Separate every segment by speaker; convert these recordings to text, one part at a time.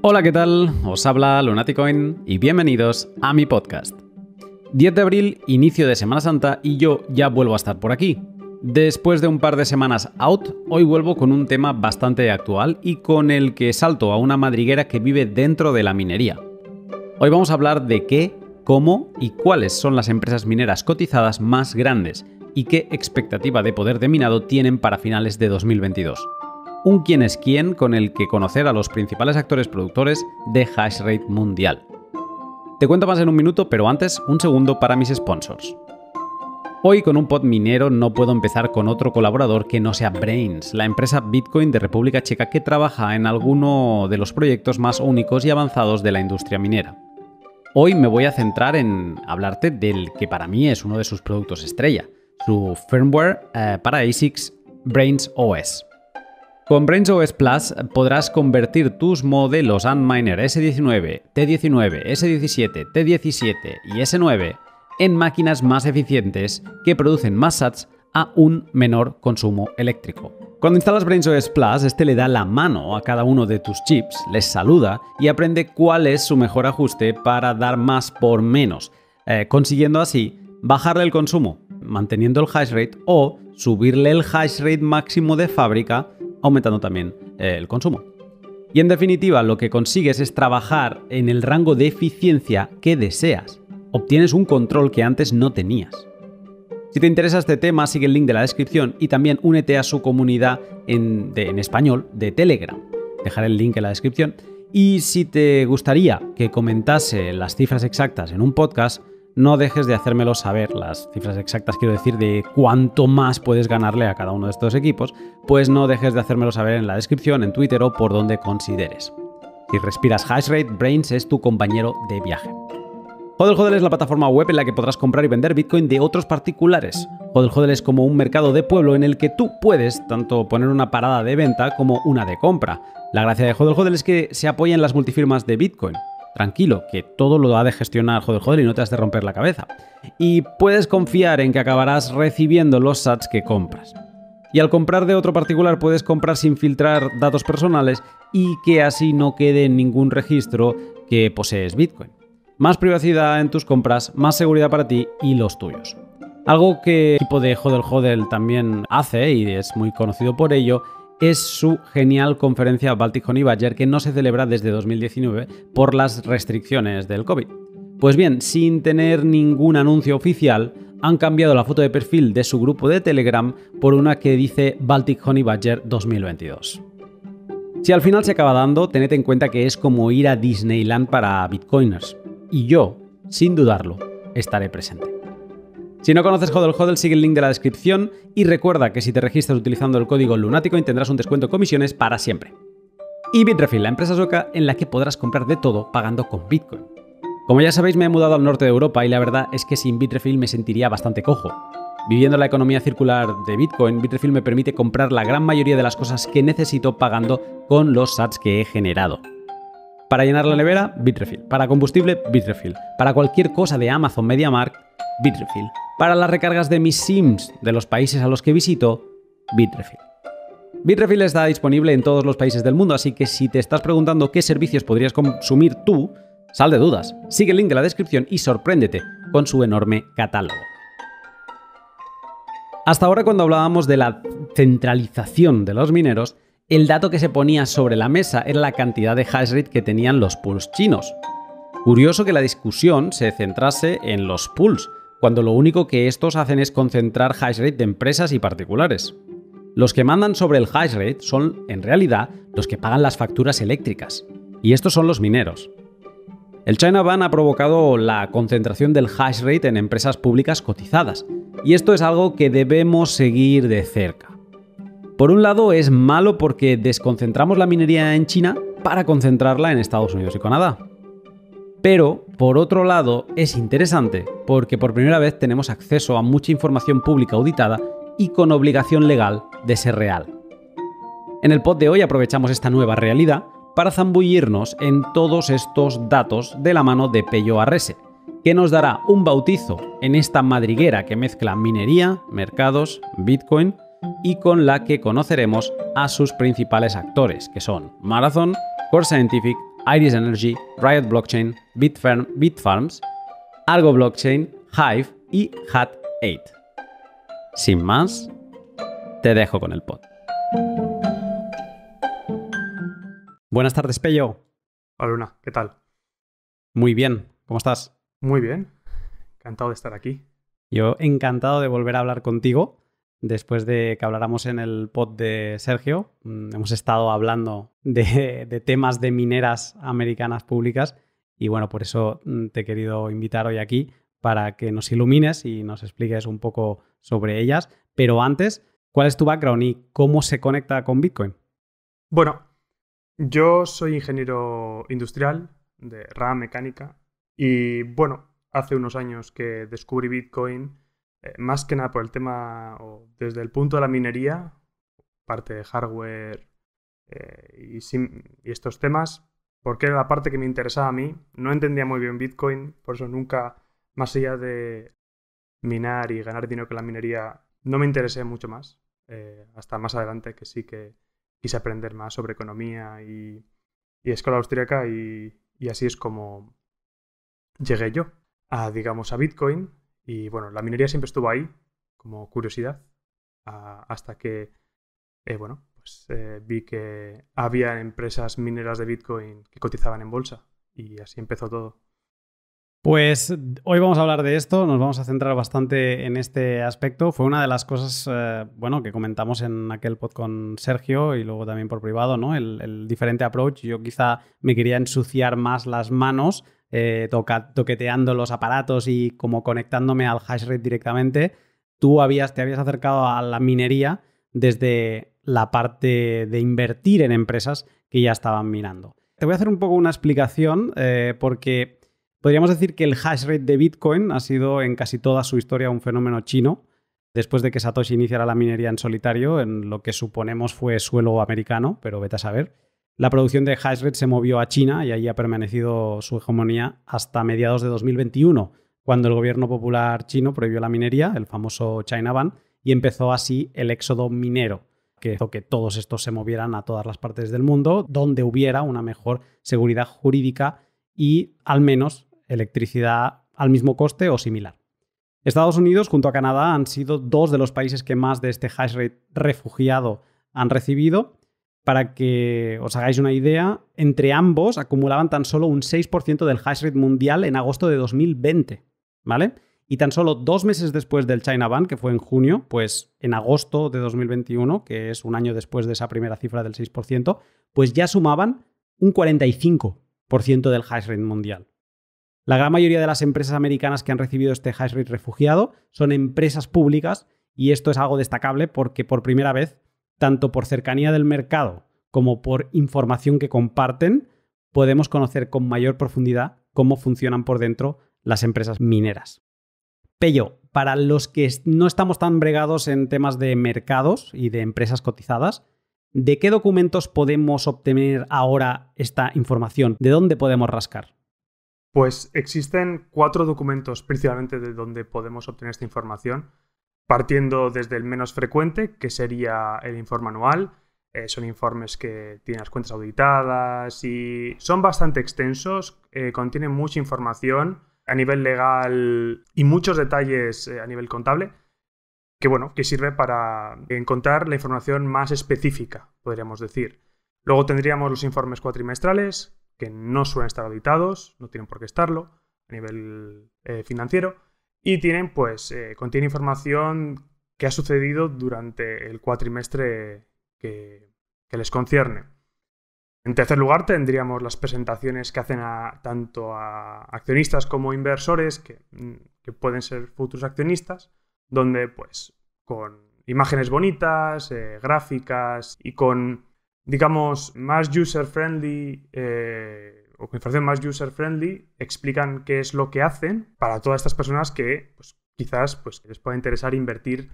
Speaker 1: Hola, ¿qué tal? Os habla Lunaticoin y bienvenidos a mi podcast. 10 de abril, inicio de Semana Santa y yo ya vuelvo a estar por aquí. Después de un par de semanas out, hoy vuelvo con un tema bastante actual y con el que salto a una madriguera que vive dentro de la minería. Hoy vamos a hablar de qué, cómo y cuáles son las empresas mineras cotizadas más grandes y qué expectativa de poder de minado tienen para finales de 2022 un quién es quién con el que conocer a los principales actores productores de Hashrate Mundial. Te cuento más en un minuto, pero antes un segundo para mis sponsors. Hoy con un pod minero no puedo empezar con otro colaborador que no sea Brains, la empresa Bitcoin de República Checa que trabaja en alguno de los proyectos más únicos y avanzados de la industria minera. Hoy me voy a centrar en hablarte del que para mí es uno de sus productos estrella, su firmware eh, para ASICs Brains OS. Con OS Plus podrás convertir tus modelos Antminer S19, T19, S17, T17 y S9 en máquinas más eficientes que producen más sats a un menor consumo eléctrico. Cuando instalas OS Plus, este le da la mano a cada uno de tus chips, les saluda y aprende cuál es su mejor ajuste para dar más por menos, eh, consiguiendo así bajarle el consumo, manteniendo el hash rate o subirle el hash rate máximo de fábrica aumentando también eh, el consumo. Y en definitiva, lo que consigues es trabajar en el rango de eficiencia que deseas. Obtienes un control que antes no tenías. Si te interesa este tema, sigue el link de la descripción y también únete a su comunidad en español de Telegram. Dejaré el link en la descripción. Y si te gustaría que comentase las cifras exactas en un podcast, no dejes de hacérmelo saber, las cifras exactas quiero decir de cuánto más puedes ganarle a cada uno de estos equipos, pues no dejes de hacérmelo saber en la descripción, en Twitter o por donde consideres. Si respiras rate, Brains es tu compañero de viaje. Hodel es la plataforma web en la que podrás comprar y vender Bitcoin de otros particulares. Hodel es como un mercado de pueblo en el que tú puedes tanto poner una parada de venta como una de compra. La gracia de Hodel es que se apoya en las multifirmas de Bitcoin tranquilo, que todo lo ha de gestionar, joder, joder, y no te has de romper la cabeza. Y puedes confiar en que acabarás recibiendo los sats que compras. Y al comprar de otro particular puedes comprar sin filtrar datos personales y que así no quede en ningún registro que posees Bitcoin. Más privacidad en tus compras, más seguridad para ti y los tuyos. Algo que el equipo de joder, Hodel también hace y es muy conocido por ello es su genial conferencia Baltic Honey Badger que no se celebra desde 2019 por las restricciones del COVID. Pues bien, sin tener ningún anuncio oficial, han cambiado la foto de perfil de su grupo de Telegram por una que dice Baltic Honey Badger 2022. Si al final se acaba dando, tened en cuenta que es como ir a Disneyland para bitcoiners. Y yo, sin dudarlo, estaré presente. Si no conoces Hodel Hodel, sigue el link de la descripción y recuerda que si te registras utilizando el código Lunático tendrás un descuento en comisiones para siempre. Y Bitrefill, la empresa sueca en la que podrás comprar de todo pagando con Bitcoin. Como ya sabéis, me he mudado al norte de Europa y la verdad es que sin Bitrefill me sentiría bastante cojo. Viviendo la economía circular de Bitcoin, Bitrefill me permite comprar la gran mayoría de las cosas que necesito pagando con los sats que he generado. Para llenar la nevera, Bitrefill. Para combustible, Bitrefill. Para cualquier cosa de Amazon MediaMarkt, Bitrefill. Para las recargas de mis Sims de los países a los que visito, Bitrefill. Bitrefill está disponible en todos los países del mundo, así que si te estás preguntando qué servicios podrías consumir tú, sal de dudas. Sigue el link de la descripción y sorpréndete con su enorme catálogo. Hasta ahora cuando hablábamos de la centralización de los mineros, el dato que se ponía sobre la mesa era la cantidad de hash rate que tenían los pools chinos. Curioso que la discusión se centrase en los pools, cuando lo único que estos hacen es concentrar hash rate de empresas y particulares. Los que mandan sobre el hash rate son, en realidad, los que pagan las facturas eléctricas, y estos son los mineros. El China Ban ha provocado la concentración del hash rate en empresas públicas cotizadas, y esto es algo que debemos seguir de cerca. Por un lado, es malo porque desconcentramos la minería en China para concentrarla en Estados Unidos y Canadá. Pero, por otro lado, es interesante porque por primera vez tenemos acceso a mucha información pública auditada y con obligación legal de ser real. En el pod de hoy aprovechamos esta nueva realidad para zambullirnos en todos estos datos de la mano de Pello Arrese, que nos dará un bautizo en esta madriguera que mezcla minería, mercados, Bitcoin y con la que conoceremos a sus principales actores, que son Marathon, Core Scientific Iris Energy, Riot Blockchain, Bitfarm, Bitfarms, Argo Blockchain, Hive y Hat 8. Sin más, te dejo con el pod. Buenas tardes, Pello. Hola, Luna, ¿qué tal? Muy bien, ¿cómo estás? Muy bien, encantado de estar aquí. Yo encantado de volver a hablar contigo después de que habláramos en el pod de Sergio. Mm, hemos estado hablando de, temas de mineras americanas públicas y bueno, por eso mm, te he querido invitar hoy aquí para que nos ilumines y nos expliques un poco sobre ellas. Pero antes, ¿cuál es tu background y cómo se conecta con Bitcoin?
Speaker 2: Bueno, yo soy ingeniero industrial de RAM mecánica y bueno, hace unos años que descubrí Bitcoin eh, más que nada por el tema, desde el punto de la minería, parte de hardware eh, y, estos temas, porque era la parte que me interesaba a mí. No entendía muy bien Bitcoin, por eso nunca, más allá de minar y ganar dinero con la minería, no me interesé mucho más. Eh, hasta más adelante que sí que quise aprender más sobre economía y, y escuela austríaca y, y así es como llegué yo a, digamos, a Bitcoin y bueno, la minería siempre estuvo ahí, como curiosidad, hasta que, eh, bueno, pues eh, vi que había empresas mineras de Bitcoin que cotizaban en bolsa y así empezó todo.
Speaker 1: Pues hoy vamos a hablar de esto, nos vamos a centrar bastante en este aspecto. Fue una de las cosas, eh, bueno, que comentamos en aquel podcast con Sergio y luego también por privado, ¿no? el diferente approach. Yo quizá me quería ensuciar más las manos eh, toqueteando los aparatos y como conectándome al hash rate directamente, tú habías, te habías acercado a la minería desde la parte de invertir en empresas que ya estaban minando. Te voy a hacer un poco una explicación eh, porque podríamos decir que el hash rate de Bitcoin ha sido en casi toda su historia un fenómeno chino. Después de que Satoshi iniciara la minería en solitario, en lo que suponemos fue suelo americano, pero vete a saber. La producción de high-rate se movió a China y ahí ha permanecido su hegemonía hasta mediados de 2021, cuando el gobierno popular chino prohibió la minería, el famoso China Ban, y empezó así el éxodo minero, que hizo que todos estos se movieran a todas las partes del mundo, donde hubiera una mejor seguridad jurídica y al menos electricidad al mismo coste o similar. Estados Unidos junto a Canadá han sido dos de los países que más de este hash rate refugiado han recibido para que os hagáis una idea, entre ambos acumulaban tan solo un 6% del high rate mundial en agosto de 2020, ¿vale? Y tan solo dos meses después del China Bank, que fue en junio, pues en agosto de 2021, que es un año después de esa primera cifra del 6%, pues ya sumaban un 45% del high rate mundial. La gran mayoría de las empresas americanas que han recibido este high rate refugiado son empresas públicas y esto es algo destacable porque por primera vez tanto por cercanía del mercado como por información que comparten, podemos conocer con mayor profundidad cómo funcionan por dentro las empresas mineras. Pello, para los que no estamos tan bregados en temas de mercados y de empresas cotizadas, ¿de qué documentos podemos obtener ahora esta información? ¿De dónde podemos rascar?
Speaker 2: Pues existen cuatro documentos principalmente de donde podemos obtener esta información partiendo desde el menos frecuente, que sería el informe anual. Eh, son informes que tienen las cuentas auditadas y son bastante extensos, eh, contienen mucha información a nivel legal y muchos detalles eh, a nivel contable, que bueno, que sirve para encontrar la información más específica, podríamos decir. Luego tendríamos los informes cuatrimestrales, que no suelen estar auditados, no tienen por qué estarlo a nivel financiero. Y tienen, pues, eh, contiene información que ha sucedido durante el cuatrimestre que, les concierne. En tercer lugar, tendríamos las presentaciones que hacen a, tanto a accionistas como inversores, que, mm, pueden ser futuros accionistas, donde, pues, con imágenes bonitas, eh, gráficas y con, digamos, más user-friendly eh, o con información más user-friendly, explican qué es lo que hacen para todas estas personas que pues, quizás pues, les pueda interesar invertir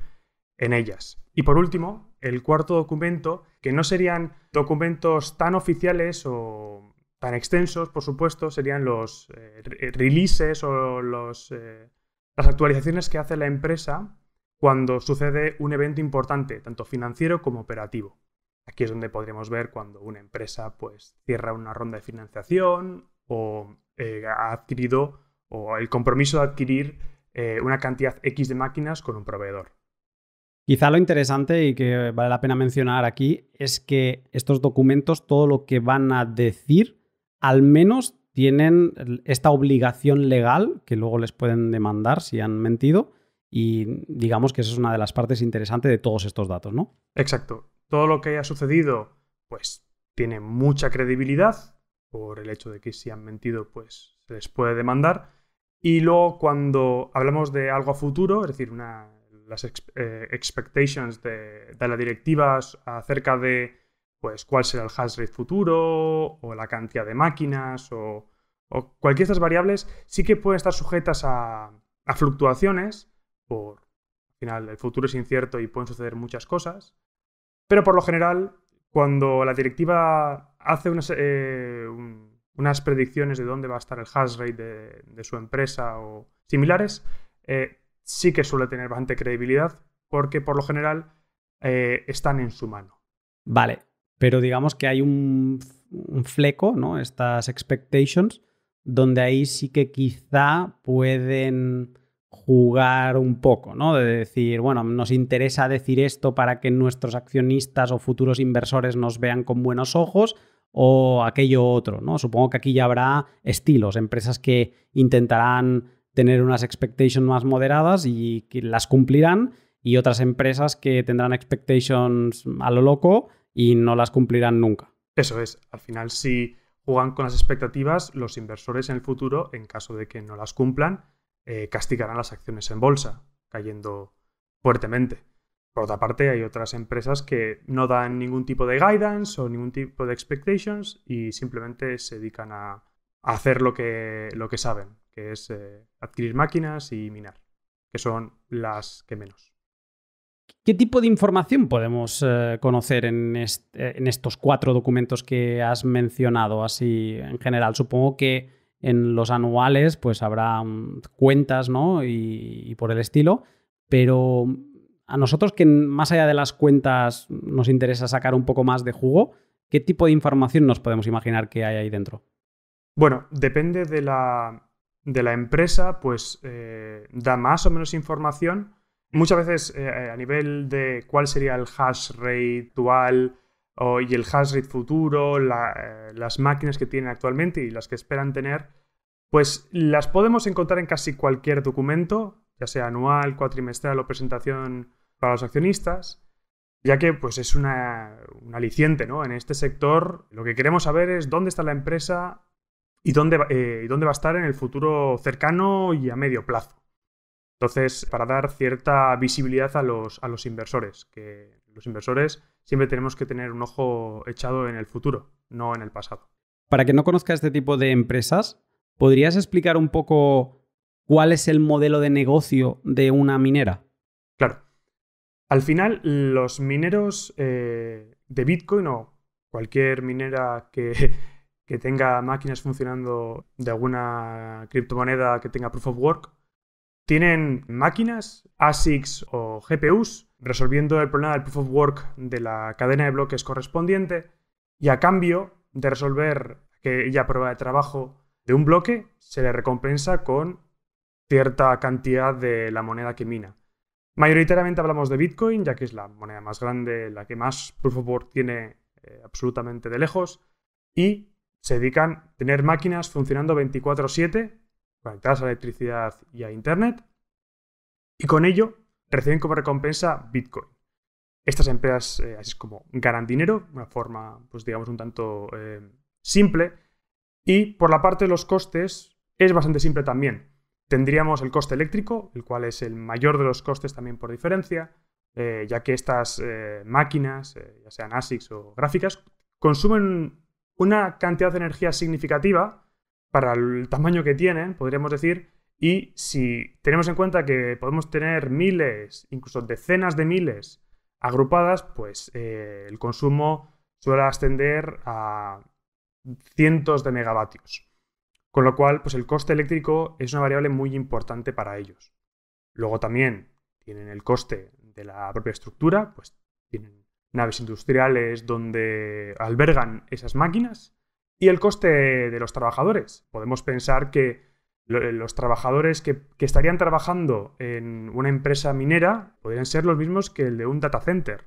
Speaker 2: en ellas. Y por último, el cuarto documento, que no serían documentos tan oficiales o tan extensos, por supuesto, serían los eh, releases o los, eh, las actualizaciones que hace la empresa cuando sucede un evento importante, tanto financiero como operativo. Aquí es donde podremos ver cuando una empresa pues, cierra una ronda de financiación o eh, ha adquirido o el compromiso de adquirir eh, una cantidad X de máquinas con un proveedor.
Speaker 1: Quizá lo interesante y que vale la pena mencionar aquí es que estos documentos, todo lo que van a decir, al menos tienen esta obligación legal que luego les pueden demandar si han mentido. Y digamos que esa es una de las partes interesantes de todos estos datos, ¿no? Exacto
Speaker 2: todo lo que haya sucedido, pues tiene mucha credibilidad por el hecho de que si han mentido, pues se les puede demandar. Y luego cuando hablamos de algo a futuro, es decir, las eh, expectations de, la las directivas acerca de pues cuál será el hash rate futuro o la cantidad de máquinas o, cualquier de estas variables sí que pueden estar sujetas a, fluctuaciones por al final el futuro es incierto y pueden suceder muchas cosas pero por lo general, cuando la directiva hace unas, eh, unas predicciones de dónde va a estar el hash rate de, su empresa o similares, eh, sí que suele tener bastante credibilidad porque por lo general eh, están en su mano.
Speaker 1: Vale, pero digamos que hay un fleco, ¿no? Estas expectations, donde ahí sí que quizá pueden jugar un poco, ¿no? De decir, bueno, nos interesa decir esto para que nuestros accionistas o futuros inversores nos vean con buenos ojos o aquello otro, ¿no? Supongo que aquí ya habrá estilos, empresas que intentarán tener unas expectations más moderadas y que las cumplirán y otras empresas que tendrán expectations a lo loco y no las cumplirán nunca.
Speaker 2: Eso es, al final si juegan con las expectativas, los inversores en el futuro, en caso de que no las cumplan, eh, castigarán las acciones en bolsa, cayendo fuertemente. Por otra parte, hay otras empresas que no dan ningún tipo de guidance o ningún tipo de expectations y simplemente se dedican a, hacer lo que, lo que saben, que es eh, adquirir máquinas y minar, que son las que menos.
Speaker 1: ¿Qué tipo de información podemos eh, conocer en estos cuatro documentos que has mencionado así en general? Supongo que en los anuales pues habrá mm, cuentas, ¿no? Y, por el estilo, pero a nosotros que más allá de las cuentas nos interesa sacar un poco más de jugo, ¿qué tipo de información nos podemos imaginar que hay ahí dentro?
Speaker 2: Bueno, depende de la, de la empresa, pues eh, da más o menos información. Muchas veces eh, a nivel de cuál sería el hash rate dual y el hash futuro, eh, las máquinas que tienen actualmente y las que esperan tener, pues las podemos encontrar en casi cualquier documento, ya sea anual, cuatrimestral o presentación para los accionistas, ya que pues es una, un aliciente, ¿no? En este sector lo que queremos saber es dónde está la empresa y dónde, eh, dónde va a estar en el futuro cercano y a medio plazo. Entonces, para dar cierta visibilidad a los, a los inversores, que los inversores siempre tenemos que tener un ojo echado en el futuro, no en el pasado.
Speaker 1: Para que no conozca este tipo de empresas, ¿podrías explicar un poco cuál es el modelo de negocio de una minera? Claro. Al final, los mineros eh, de Bitcoin
Speaker 2: o cualquier minera que, que tenga máquinas funcionando de alguna criptomoneda que tenga proof of work, tienen máquinas, ASICs o GPUs, resolviendo el problema del proof of work de la cadena de bloques correspondiente, y a cambio de resolver aquella prueba de trabajo de un bloque, se le recompensa con cierta cantidad de la moneda que mina. Mayoritariamente hablamos de Bitcoin, ya que es la moneda más grande, la que más proof of work tiene eh, absolutamente de lejos, y se dedican a tener máquinas funcionando 24/7 conectadas a la electricidad y a Internet, y con ello reciben como recompensa Bitcoin. Estas empresas, eh, así es como, ganan dinero, una forma, pues digamos, un tanto eh, simple, y por la parte de los costes es bastante simple también. Tendríamos el coste eléctrico, el cual es el mayor de los costes también por diferencia, eh, ya que estas máquinas, ya sean ASICs o gráficas, consumen una cantidad de energía significativa, para el tamaño que tienen, podríamos decir, y si tenemos en cuenta que podemos tener miles, incluso decenas de miles agrupadas, pues eh, el consumo suele ascender a cientos de megavatios. Con lo cual, pues el coste eléctrico es una variable muy importante para ellos. Luego también tienen el coste de la propia estructura, pues tienen naves industriales donde albergan esas máquinas y el coste de los trabajadores. Podemos pensar que los trabajadores que, estarían trabajando en una empresa minera podrían ser los mismos que el de un data center.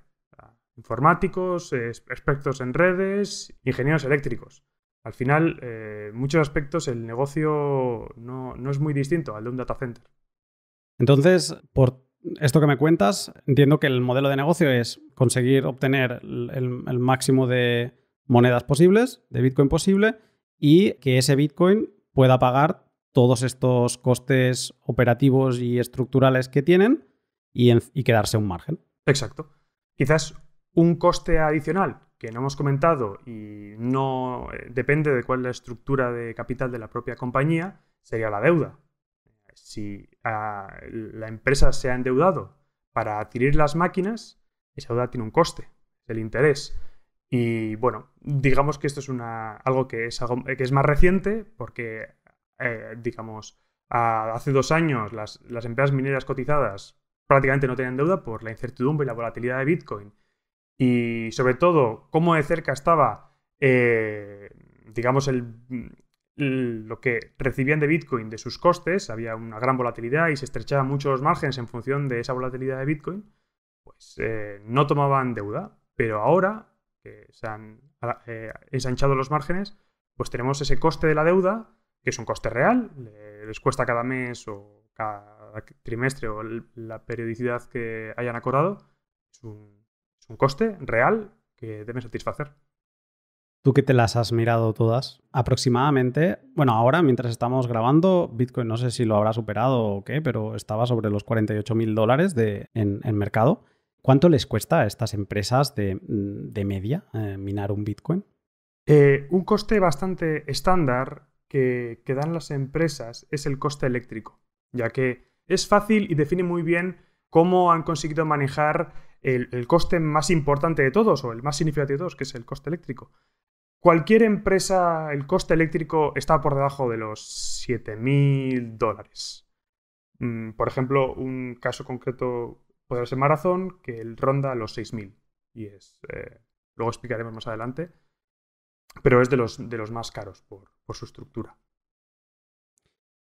Speaker 2: Informáticos, eh, expertos en redes, ingenieros eléctricos. Al final, eh, en muchos aspectos, el negocio no, es muy distinto al de un data center.
Speaker 1: Entonces, por esto que me cuentas, entiendo que el modelo de negocio es conseguir obtener el máximo de, monedas posibles, de Bitcoin posible, y que ese Bitcoin pueda pagar todos estos costes operativos y estructurales que tienen y, quedarse un margen. Exacto. Quizás un
Speaker 2: coste adicional que no hemos comentado y no eh, depende de cuál es la estructura de capital de la propia compañía sería la deuda. Si ah, la empresa se ha endeudado para adquirir las máquinas, esa deuda tiene un coste, el interés. Y bueno, digamos que esto es una, algo que es, que es más reciente porque, eh, digamos, hace dos años las, empresas mineras cotizadas prácticamente no tenían deuda por la incertidumbre y la volatilidad de Bitcoin. Y sobre todo, cómo de cerca estaba, eh, digamos, lo que recibían de Bitcoin de sus costes. Había una gran volatilidad y se estrechaban mucho los márgenes en función de esa volatilidad de Bitcoin. Pues eh, no tomaban deuda. Pero ahora se han eh, ensanchado los márgenes, pues tenemos ese coste de la deuda, que es un coste real, les cuesta cada mes o cada trimestre o la periodicidad que hayan acordado, es un, coste real que deben satisfacer.
Speaker 1: Tú qué te las has mirado todas, aproximadamente, bueno, ahora mientras estamos grabando, Bitcoin no sé si lo habrá superado o qué, pero estaba sobre los 48.000 mil dólares de, en, en mercado. ¿Cuánto les cuesta a estas empresas de, mm, media eh, minar un Bitcoin?
Speaker 2: Eh, un coste bastante estándar que, dan las empresas es el coste eléctrico, ya que es fácil y define muy bien cómo han conseguido manejar el, el coste más importante de todos o el más significativo de todos, que es el coste eléctrico. Cualquier empresa, el coste eléctrico está por debajo de los 7.000 dólares. Mm, por ejemplo, un caso concreto ser Marathon, que el ronda los 6.000. Y es, eh, luego explicaremos más adelante, pero es de los, de los más caros por, por su estructura.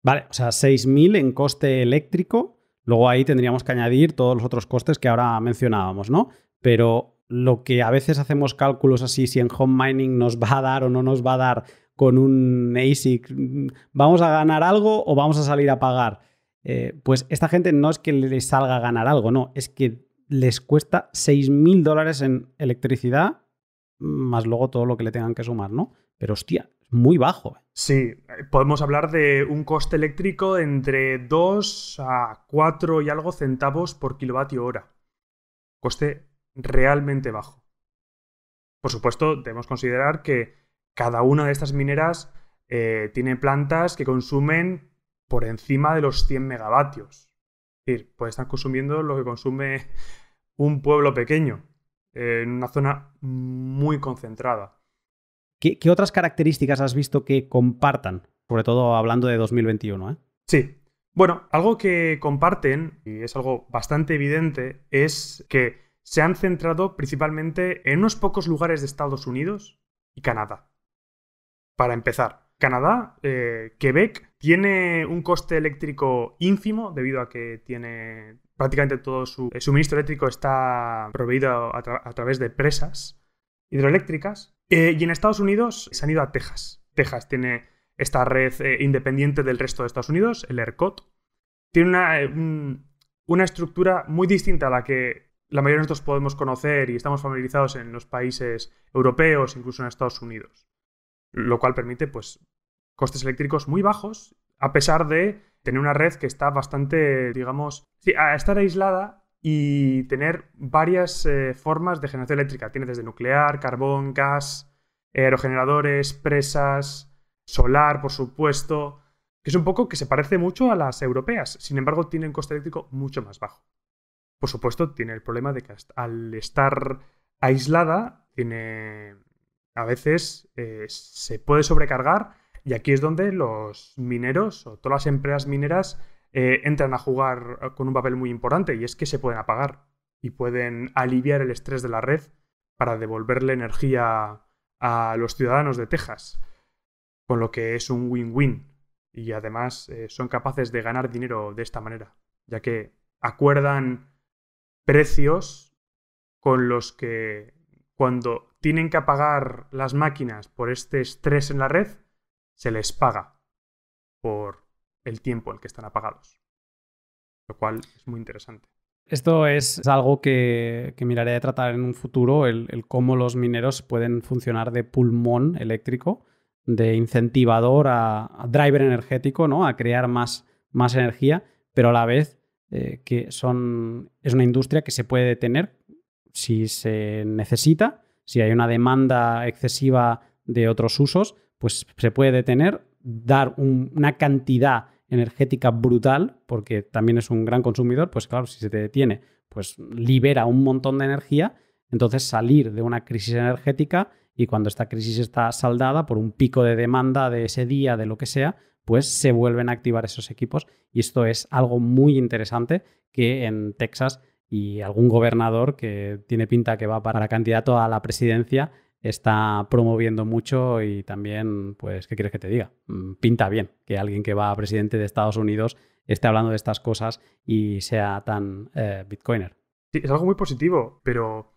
Speaker 1: Vale, o sea, 6.000 en coste eléctrico. Luego ahí tendríamos que añadir todos los otros costes que ahora mencionábamos, ¿no? Pero lo que a veces hacemos cálculos así, si en home mining nos va a dar o no nos va a dar con un ASIC, mm, ¿vamos a ganar algo o vamos a salir a pagar? Eh, pues esta gente no es que les salga a ganar algo, no, es que les cuesta 6.000 dólares en electricidad, más luego todo lo que le tengan que sumar, ¿no? Pero hostia, muy bajo. ¿eh? Sí, podemos hablar
Speaker 2: de un coste eléctrico entre 2 a 4 y algo centavos por kilovatio hora. Coste realmente bajo. Por supuesto, debemos considerar que cada una de estas mineras eh, tiene plantas que consumen por encima de los 100 megavatios. Es decir, pues están consumiendo lo que consume un pueblo pequeño, en una zona muy concentrada.
Speaker 1: ¿Qué, ¿Qué, otras características has visto que compartan? Sobre todo hablando de 2021. ¿eh? Sí. Bueno, algo que comparten, y es algo bastante
Speaker 2: evidente, es que se han centrado principalmente en unos pocos lugares de Estados Unidos y Canadá. Para empezar, Canadá, eh, Quebec, tiene un coste eléctrico ínfimo debido a que tiene prácticamente todo su suministro eléctrico está proveído a, través de presas hidroeléctricas. Eh, y en Estados Unidos se han ido a Texas. Texas tiene esta red eh, independiente del resto de Estados Unidos, el ERCOT. Tiene una, una estructura muy distinta a la que la mayoría de nosotros podemos conocer y estamos familiarizados en los países europeos, incluso en Estados Unidos lo cual permite pues, costes eléctricos muy bajos, a pesar de tener una red que está bastante, digamos, a estar aislada y tener varias eh, formas de generación eléctrica. Tiene desde nuclear, carbón, gas, aerogeneradores, presas, solar, por supuesto, que es un poco que se parece mucho a las europeas, sin embargo tiene un coste eléctrico mucho más bajo. Por supuesto, tiene el problema de que al estar aislada, tiene a veces eh, se puede sobrecargar y aquí es donde los mineros o todas las empresas mineras eh, entran a jugar eh, con un papel muy importante y es que se pueden apagar y pueden aliviar el estrés de la red para devolverle energía a los ciudadanos de Texas, con lo que es un win-win. Y además eh, son capaces de ganar dinero de esta manera, ya que acuerdan precios con los que cuando tienen que apagar las máquinas por este estrés en la red, se les paga por el tiempo en el que están apagados. Lo cual es muy interesante.
Speaker 1: Esto es, algo que, miraré de tratar en un futuro, el, cómo los mineros pueden funcionar de pulmón eléctrico, de incentivador a, driver energético, ¿no? A crear más, más energía, pero a la vez eh, que son, es una industria que se puede detener si se necesita, si hay una demanda excesiva de otros usos, pues se puede detener, dar una cantidad energética brutal, porque también es un gran consumidor, pues claro, si se te detiene, pues libera un montón de energía, entonces salir de una crisis energética y cuando esta crisis está saldada por un pico de demanda de ese día, de lo que sea, pues se vuelven a activar esos equipos y esto es algo muy interesante que en Texas y algún gobernador que tiene pinta que va para candidato a la presidencia está promoviendo mucho y también, pues, ¿qué quieres que te diga? Mm, pinta bien que alguien que va a presidente de Estados Unidos esté hablando de estas cosas y sea tan eh, bitcoiner.
Speaker 2: Sí, es algo muy positivo, pero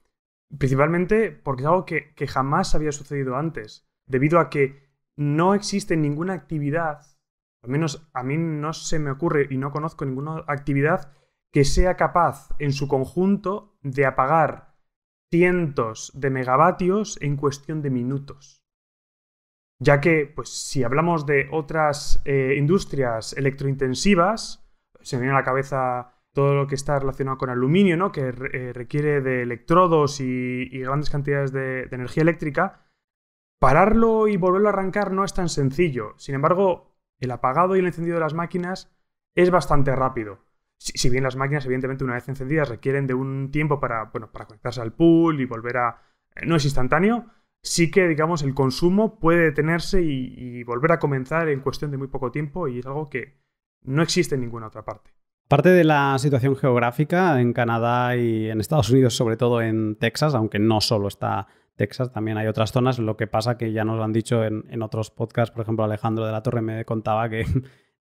Speaker 2: principalmente porque es algo que, que jamás había sucedido antes, debido a que no existe ninguna actividad, al menos a mí no se me ocurre y no conozco ninguna actividad que sea capaz en su conjunto de apagar cientos de megavatios en cuestión de minutos. Ya que, pues, si hablamos de otras eh, industrias electrointensivas, se me viene a la cabeza todo lo que está relacionado con aluminio, ¿no? que eh, requiere de electrodos y, grandes cantidades de, energía eléctrica, pararlo y volverlo a arrancar no es tan sencillo. Sin embargo, el apagado y el encendido de las máquinas es bastante rápido si, bien las máquinas, evidentemente, una vez encendidas, requieren de un tiempo para, bueno, para conectarse al pool y volver a... Eh, no es instantáneo, sí que, digamos, el consumo puede detenerse y, volver a comenzar en cuestión de muy poco tiempo y es algo que no existe en ninguna otra parte.
Speaker 1: Parte de la situación geográfica en Canadá y en Estados Unidos, sobre todo en Texas, aunque no solo está Texas, también hay otras zonas. Lo que pasa que ya nos lo han dicho en, en otros podcasts, por ejemplo, Alejandro de la Torre me contaba que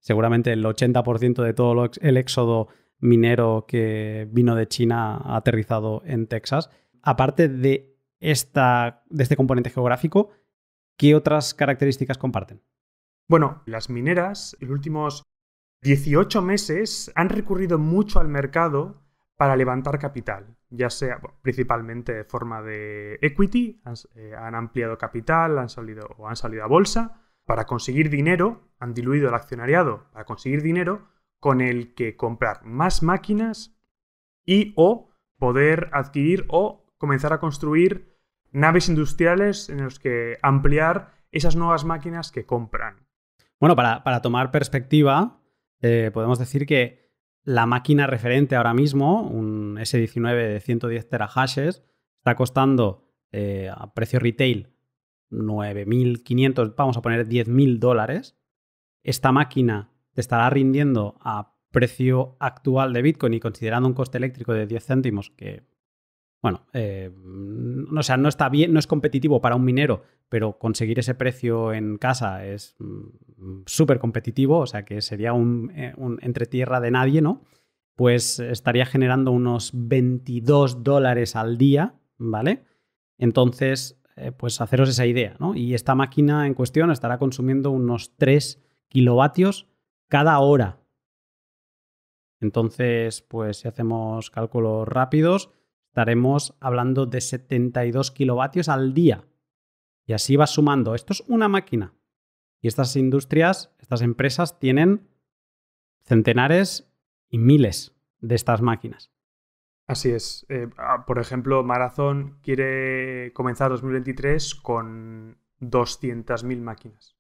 Speaker 1: seguramente el 80% de todo el éxodo minero que vino de China ha aterrizado en Texas. Aparte de, de este componente geográfico, ¿qué otras características comparten?
Speaker 2: Bueno, las mineras en los últimos 18 meses han recurrido mucho al mercado para levantar capital, ya sea principalmente de forma de equity, han, eh, han ampliado capital, han salido o han salido a bolsa, para conseguir dinero, han diluido el accionariado para conseguir dinero con el que comprar más máquinas y o poder adquirir o comenzar a construir naves industriales en las que ampliar esas nuevas máquinas que compran.
Speaker 1: Bueno, para, tomar perspectiva, eh, podemos decir que la máquina referente ahora mismo, un S19 de 110 terahashes, está costando eh, a precio retail 9.500, vamos a poner 10.000 dólares, esta máquina te estará rindiendo a precio actual de Bitcoin y considerando un coste eléctrico de 10 céntimos, que, bueno, eh, sea, no está bien, no es competitivo para un minero, pero conseguir ese precio en casa es mm, súper competitivo, o sea que sería un, entretierra eh, entre de nadie, ¿no? Pues estaría generando unos 22 dólares al día, ¿vale? Entonces, eh, pues haceros esa idea, ¿no? Y esta máquina en cuestión estará consumiendo unos 3 kilovatios cada hora. Entonces, pues si hacemos cálculos rápidos, estaremos hablando de 72 kilovatios al día. Y así va sumando. Esto es una máquina. Y estas industrias, estas empresas tienen centenares y miles de estas máquinas.
Speaker 2: Así es. Eh, ah, por ejemplo, Marathon quiere comenzar 2023 con 200.000 máquinas.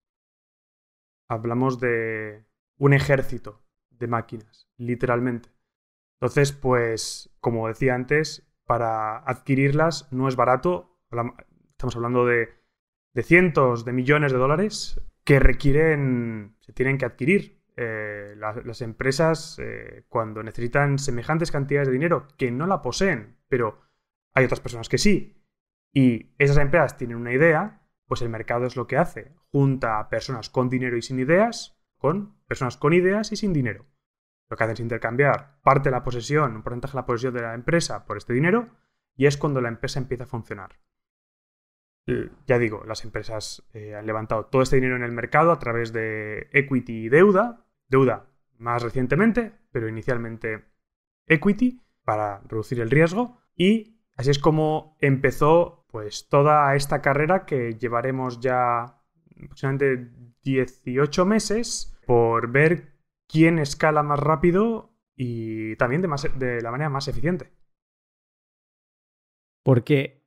Speaker 2: Hablamos de un ejército de máquinas, literalmente. Entonces, pues, como decía antes, para adquirirlas no es barato. Estamos hablando de, de cientos de millones de dólares que requieren, se tienen que adquirir eh, las empresas eh, cuando necesitan semejantes cantidades de dinero que no la poseen, pero hay otras personas que sí, y esas empresas tienen una idea, pues el mercado es lo que hace, junta a personas con dinero y sin ideas con personas con ideas y sin dinero. Lo que hacen es intercambiar parte de la posesión, un porcentaje de la posesión de la empresa por este dinero, y es cuando la empresa empieza a funcionar. Eh, ya digo, las empresas han levantado todo este dinero en el mercado a través de equity y deuda, deuda más recientemente, pero inicialmente equity, para reducir el riesgo. Y así es como empezó pues toda esta carrera que llevaremos ya aproximadamente 18 meses por ver quién escala más rápido y también de la manera más eficiente.
Speaker 1: Porque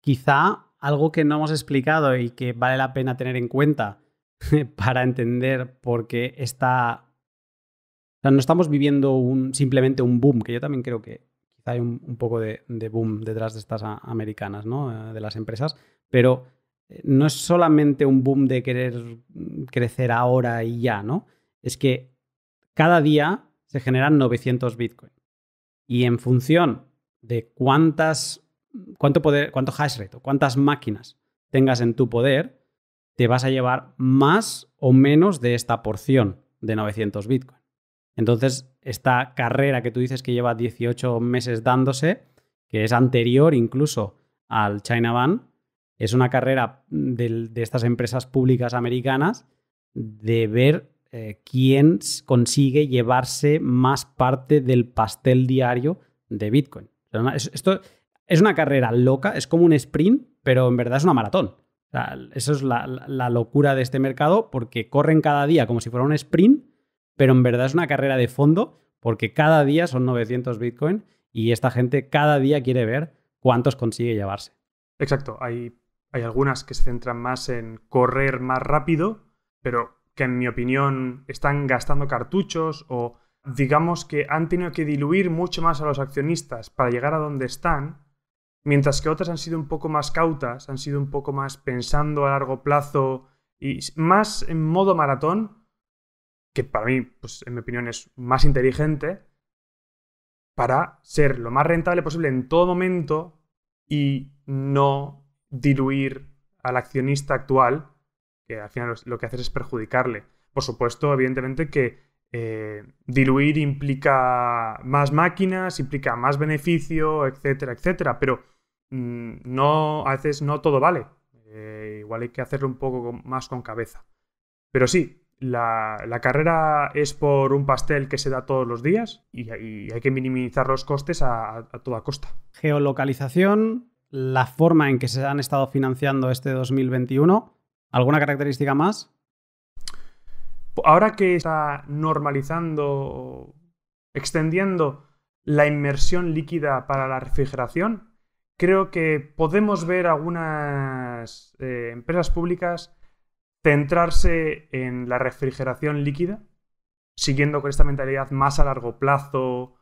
Speaker 1: quizá algo que no hemos explicado y que vale la pena tener en cuenta para entender por qué está... O sea, no estamos viviendo simplemente un boom, que yo también creo que quizá hay un, poco de, de, boom detrás de estas americanas, ¿no? Eh, de las empresas, pero eh, no es solamente un boom de querer mm, crecer ahora y ya, ¿no? Es que cada día se generan 900 Bitcoin. Y en función de cuántas, cuánto, poder, cuánto hash rate o cuántas máquinas tengas en tu poder, te vas a llevar más o menos de esta porción de 900 Bitcoin. Entonces, esta carrera que tú dices que lleva 18 meses dándose, que es anterior incluso al China Ban, es una carrera mm, de, estas empresas públicas americanas de ver eh, quién consigue llevarse más parte del pastel diario de Bitcoin. Esto es una carrera loca, es como un sprint, pero en verdad es una maratón sea, eso es la, locura de este mercado porque corren cada día como si fuera un sprint, pero en verdad es una carrera de fondo porque cada día son 900 Bitcoin y esta gente cada día quiere ver cuántos consigue llevarse. Exacto, hay, hay
Speaker 2: algunas que se centran más en correr más rápido, pero que en mi opinión están gastando cartuchos o digamos que han tenido que diluir mucho más a los accionistas para llegar a donde están mientras que otras han sido un poco más cautas, han sido un poco más pensando a largo plazo y más en modo maratón, que para mí, pues en mi opinión, es más inteligente, para ser lo más rentable posible en todo momento y no diluir al accionista actual, que al final lo que haces es perjudicarle. Por supuesto, evidentemente que eh, diluir implica más máquinas, implica más beneficio, etcétera, etcétera, pero Mm, no, a veces no todo vale. Eh, igual hay que hacerlo un poco más con cabeza. Pero sí, la,
Speaker 1: carrera es por un pastel que se da todos los días y, hay que minimizar los costes a, a, toda costa. Geolocalización, la forma en que se han estado financiando este 2021, ¿alguna característica más? Ahora
Speaker 2: que está normalizando, extendiendo la inmersión líquida para la refrigeración, creo que podemos ver algunas eh, empresas públicas centrarse en la refrigeración líquida, siguiendo con esta mentalidad más a largo plazo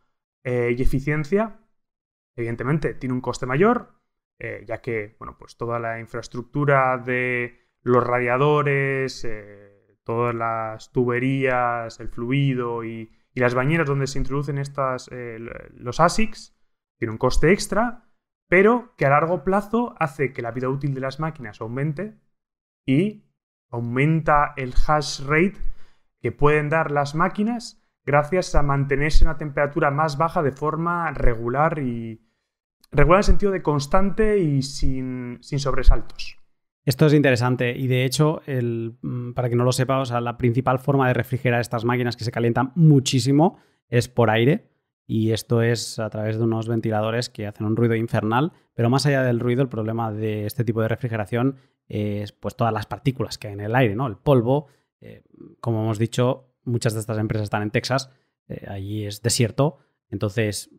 Speaker 2: eh, y eficiencia. Evidentemente, tiene un coste mayor, eh, ya que bueno, pues toda la infraestructura de los radiadores, todas las tuberías, el fluido y, las bañeras donde se introducen estas, los ASICs, tiene un coste extra pero que a largo plazo hace que la vida útil de las máquinas aumente y aumenta el hash rate que pueden dar las máquinas gracias a mantenerse en una temperatura más baja de forma regular y regular en sentido de constante y sin, sobresaltos.
Speaker 1: Esto es interesante y de hecho, mm, para que no lo sepa, la principal forma de refrigerar estas máquinas que se calientan muchísimo es por aire y esto es a través de unos ventiladores que hacen un ruido infernal, pero más allá del ruido, el problema de este tipo de refrigeración es pues todas las partículas que hay en el aire, ¿no? El polvo, eh, como hemos dicho, muchas de estas empresas están en Texas, eh, allí es desierto, entonces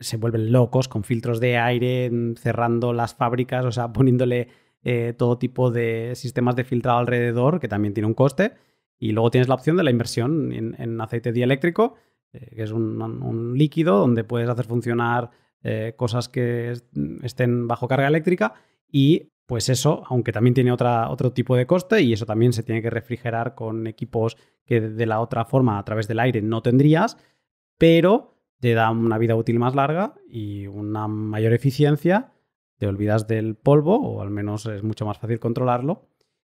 Speaker 1: se vuelven locos con filtros de aire, cerrando las fábricas, o sea, poniéndole eh, todo tipo de sistemas de filtrado alrededor, que también tiene un coste, y luego tienes la opción de la inversión en, en aceite dieléctrico, eh, que es un, líquido donde puedes hacer funcionar eh, cosas que mm, estén bajo carga eléctrica y pues eso, aunque también tiene otra, otro tipo de coste y eso también se tiene que refrigerar con equipos que de la otra forma a través del aire no tendrías, pero te da una vida útil más larga y una mayor eficiencia, te olvidas del polvo o al menos es mucho más fácil controlarlo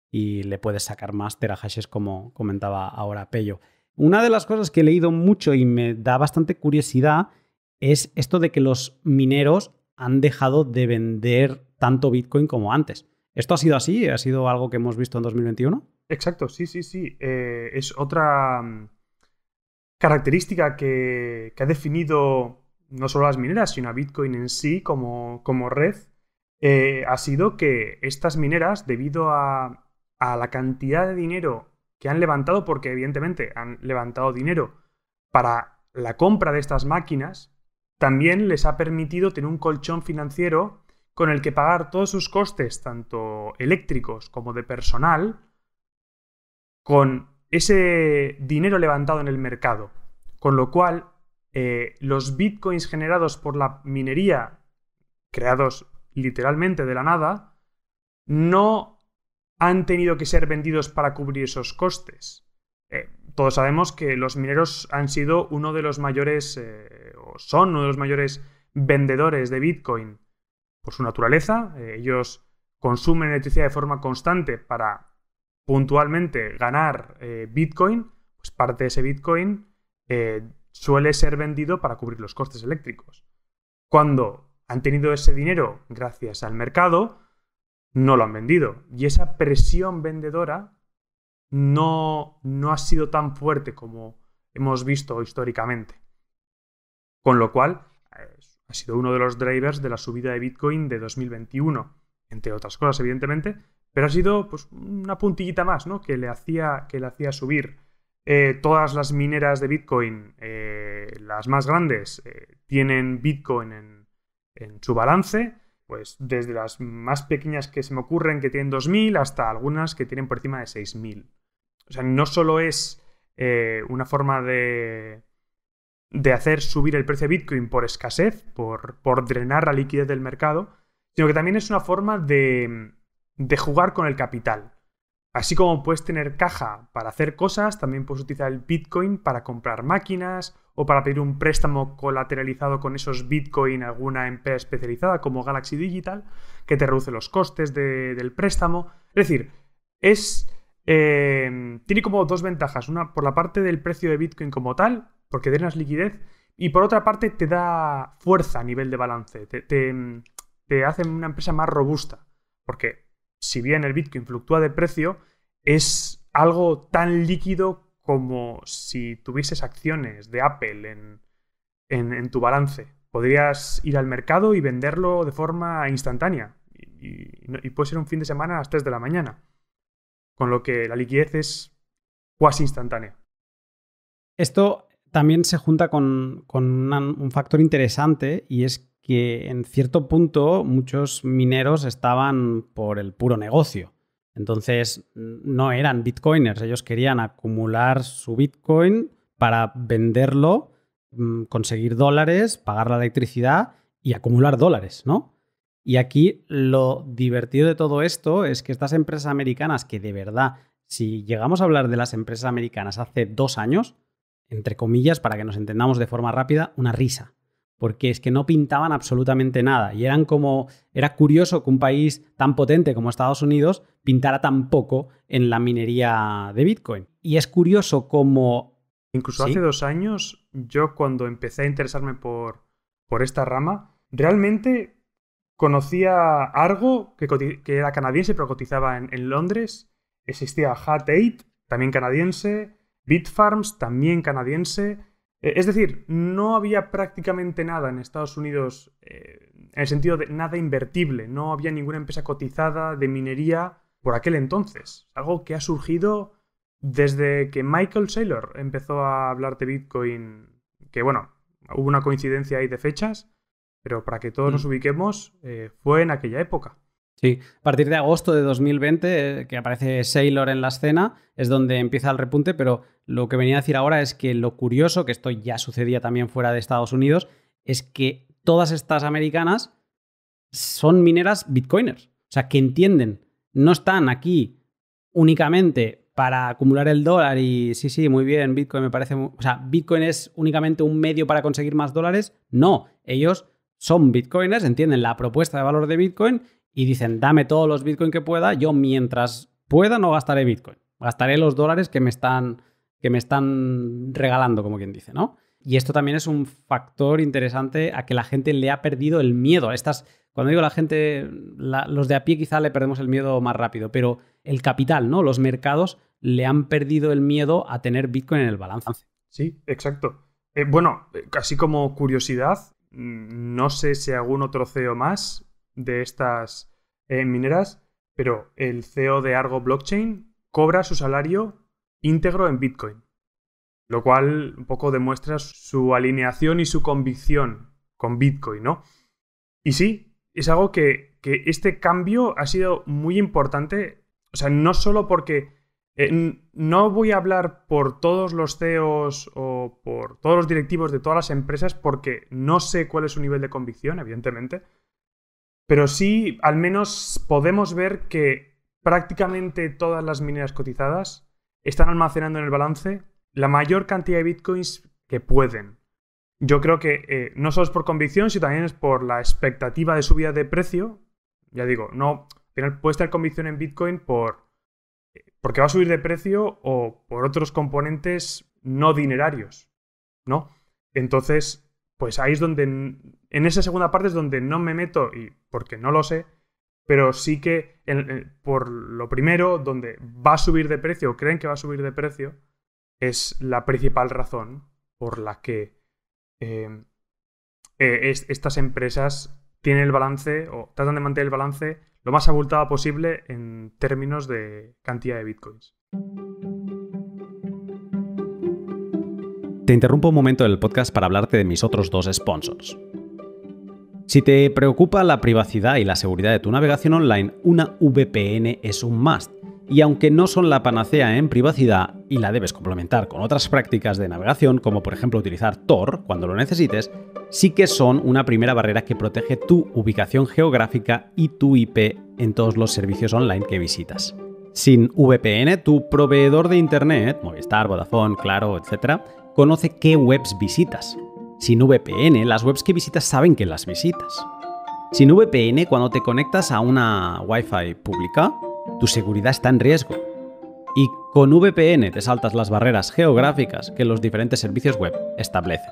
Speaker 1: y le puedes sacar más terahashes como comentaba ahora Pello. Una de las cosas que he leído mucho y me da bastante curiosidad es esto de que los mineros han dejado de vender tanto Bitcoin como antes. ¿Esto ha sido así? ¿Ha sido algo que hemos visto en 2021?
Speaker 2: Exacto, sí, sí, sí. Eh, es otra mm, característica que, ha definido no solo las mineras, sino a Bitcoin en sí como, como red, eh, ha sido que estas mineras, debido a, a la cantidad de dinero que han levantado porque evidentemente han levantado dinero para la compra de estas máquinas, también les ha permitido tener un colchón financiero con el que pagar todos sus costes, tanto eléctricos como de personal, con ese dinero levantado en el mercado. Con lo cual, eh, los bitcoins generados por la minería, creados literalmente de la nada, no han tenido que ser vendidos para cubrir esos costes. Eh, todos sabemos que los mineros han sido uno de los mayores, eh, o son uno de los mayores vendedores de Bitcoin por su naturaleza. Eh, ellos consumen electricidad de forma constante para puntualmente ganar Bitcoin, pues parte de ese Bitcoin suele ser vendido para cubrir los costes eléctricos. Cuando han tenido ese dinero gracias al mercado, no lo han vendido. Y esa presión vendedora no, no ha sido tan fuerte como hemos visto históricamente. Con lo cual, eh, ha sido uno de los drivers de la subida de Bitcoin de 2021, entre otras cosas, evidentemente, pero ha sido pues, una puntillita más ¿no? que, le hacía, que le hacía subir. Eh, todas las mineras de Bitcoin, eh, las más grandes, tienen Bitcoin en, en su balance pues desde las más pequeñas que se me ocurren que tienen 2.000 hasta algunas que tienen por encima de 6.000. O sea, no solo es eh, una forma de, de hacer subir el precio de Bitcoin por escasez, por, drenar la liquidez del mercado, sino que también es una forma de, de jugar con el capital. Así como puedes tener caja para hacer cosas, también puedes utilizar el Bitcoin para comprar máquinas o para pedir un préstamo colateralizado con esos Bitcoin alguna empresa especializada como Galaxy Digital, que te reduce los costes del préstamo. Es decir, es, eh, tiene como dos ventajas. Una por la parte del precio de Bitcoin como tal, porque tienes liquidez, y por otra parte te da fuerza a nivel de balance, te, te, te hace una empresa más robusta, porque si bien el Bitcoin fluctúa de precio, es algo tan líquido como si tuvieses acciones de Apple en, tu balance. Podrías ir al mercado y venderlo de forma instantánea. Y, puede ser un fin de semana a las 3 de la mañana. Con lo que la liquidez es cuasi instantánea.
Speaker 1: Esto también se junta con, un factor interesante y es que en cierto punto muchos mineros estaban por el puro negocio. Entonces, no eran bitcoiners, ellos querían acumular su bitcoin para venderlo, mm, conseguir dólares, pagar la electricidad y acumular dólares, ¿no? Y aquí lo divertido de todo esto es que estas empresas americanas, que de verdad, si llegamos a hablar de las empresas americanas hace dos años, entre comillas, para que nos entendamos de forma rápida, una risa porque es que no pintaban absolutamente nada y eran como era curioso que un país tan potente como Estados Unidos pintara tan poco en la minería de Bitcoin. Y es curioso como incluso hace
Speaker 2: dos años yo cuando empecé a interesarme por por esta rama realmente conocía algo que, era canadiense pero cotizaba en, Londres existía Hat 8 también canadiense Bitfarms también canadiense eh, es decir, no había prácticamente nada en Estados Unidos eh, en el sentido de nada invertible, no había ninguna empresa cotizada de minería por aquel entonces, algo que ha surgido desde que Michael Saylor empezó a hablar de Bitcoin, que bueno, hubo una coincidencia ahí de
Speaker 1: fechas, pero para que todos nos mm. ubiquemos, eh, fue en aquella época. Sí, a partir de agosto de 2020, eh, que aparece Sailor en la escena, es donde empieza el repunte, pero lo que venía a decir ahora es que lo curioso, que esto ya sucedía también fuera de Estados Unidos, es que todas estas americanas son mineras bitcoiners, o sea, que entienden, no están aquí únicamente para acumular el dólar y sí, sí, muy bien, Bitcoin me parece, o sea, Bitcoin es únicamente un medio para conseguir más dólares, no, ellos son bitcoiners, entienden la propuesta de valor de Bitcoin y dicen, dame todos los Bitcoin que pueda, yo mientras pueda no gastaré Bitcoin. Gastaré los dólares que me están, que me están regalando, como quien dice, ¿no? Y esto también es un factor interesante a que la gente le ha perdido el miedo. Estas, cuando digo la gente, los de a pie quizá le perdemos el miedo más rápido, pero el capital, ¿no? Los mercados le han perdido el miedo a tener Bitcoin en el balance.
Speaker 2: Sí, exacto. Eh, bueno, casi eh, como curiosidad, mm, no sé si algún otro CEO más de estas eh, mineras, pero el CEO de Argo Blockchain cobra su salario íntegro en Bitcoin, lo cual un poco demuestra su alineación y su convicción con Bitcoin, ¿no? Y sí, es algo que, este cambio ha sido muy importante, o sea, no solo porque... Eh, no voy a hablar por todos los CEOs o por todos los directivos de todas las empresas porque no sé cuál es su nivel de convicción, evidentemente, pero sí, al menos podemos ver que prácticamente todas las mineras cotizadas están almacenando en el balance la mayor cantidad de bitcoins que pueden. Yo creo que eh, no solo es por convicción, sino también es por la expectativa de subida de precio. Ya digo, no, puede estar convicción en Bitcoin por, eh, porque va a subir de precio o por otros componentes no dinerarios, ¿no? Entonces, pues ahí es donde en esa segunda parte es donde no me meto, y porque no lo sé, pero sí que eh, por lo primero, donde va a subir de precio, o creen que va a subir de precio, es la principal razón por la que em, eh, estas empresas tienen el balance o tratan de mantener el balance lo más abultado posible en términos de cantidad de bitcoins.
Speaker 1: Te interrumpo un momento del podcast para hablarte de mis otros dos sponsors. Si te preocupa la privacidad y la seguridad de tu navegación online, una VPN es un must. Y aunque no son la panacea en privacidad y la debes complementar con otras prácticas de navegación, como por ejemplo utilizar Tor cuando lo necesites, sí que son una primera barrera que protege tu ubicación geográfica y tu IP en todos los servicios online que visitas. Sin VPN, tu proveedor de Internet, Movistar, Vodafone, Claro, etc., conoce qué webs visitas sin VPN, las webs que visitas saben que las visitas. Sin VPN, cuando te conectas a una Wi-Fi pública, tu seguridad está en riesgo. Y con VPN te saltas las barreras geográficas que los diferentes servicios web establecen.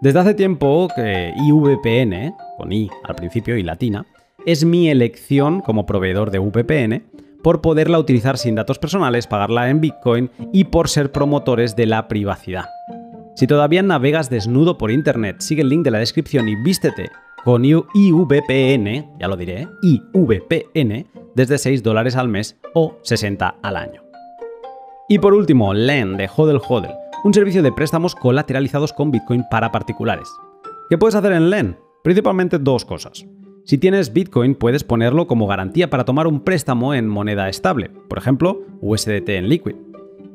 Speaker 1: Desde hace tiempo que IVPN, con I al principio y latina, es mi elección como proveedor de VPN por poderla utilizar sin datos personales, pagarla en Bitcoin y por ser promotores de la privacidad. Si todavía navegas desnudo por internet, sigue el link de la descripción y vístete con IVPN, ya lo diré, ¿eh? IVPN, desde 6 dólares al mes o 60 al año. Y por último, LEN de Hodel Hodel, un servicio de préstamos colateralizados con Bitcoin para particulares. ¿Qué puedes hacer en LEN? Principalmente dos cosas. Si tienes Bitcoin, puedes ponerlo como garantía para tomar un préstamo en moneda estable, por ejemplo, USDT en Liquid.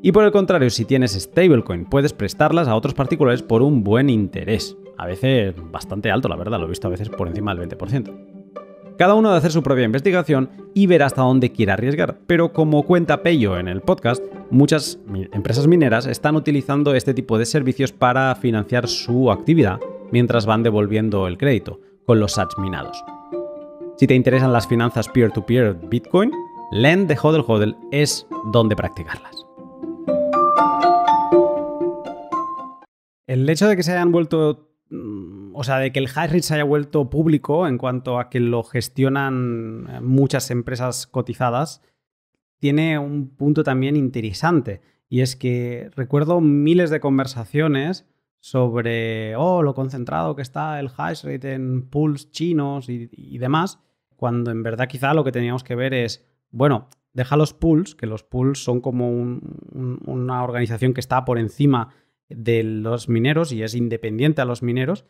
Speaker 1: Y por el contrario, si tienes stablecoin, puedes prestarlas a otros particulares por un buen interés. A veces bastante alto, la verdad, lo he visto a veces por encima del 20%. Cada uno de hacer su propia investigación y ver hasta dónde quiere arriesgar. Pero como cuenta Pello en el podcast, muchas empresas mineras están utilizando este tipo de servicios para financiar su actividad mientras van devolviendo el crédito con los sats minados. Si te interesan las finanzas peer-to-peer Bitcoin, Lend de Hodel Hodel es donde practicarlas. El hecho de que se hayan vuelto. Mm, o sea, de que el hash se haya vuelto público en cuanto a que lo gestionan eh, muchas empresas cotizadas, tiene un punto también interesante. Y es que recuerdo miles de conversaciones sobre, oh, lo concentrado que está el high rate en pools chinos y, demás, cuando en verdad quizá lo que teníamos que ver es, bueno, deja los pools, que los pools son como una organización que está por encima de los mineros y es independiente a los mineros.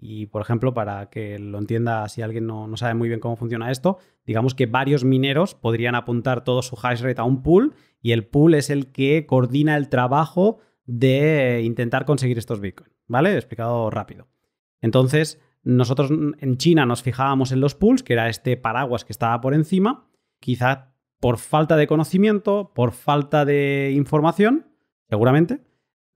Speaker 1: Y, por ejemplo, para que lo entienda, si alguien no, sabe muy bien cómo funciona esto, digamos que varios mineros podrían apuntar todo su hash rate a un pool y el pool es el que coordina el trabajo de intentar conseguir estos bitcoins. ¿Vale? Explicado rápido. Entonces, nosotros en China nos fijábamos en los pools, que era este paraguas que estaba por encima. Quizá por falta de conocimiento, por falta de información, seguramente,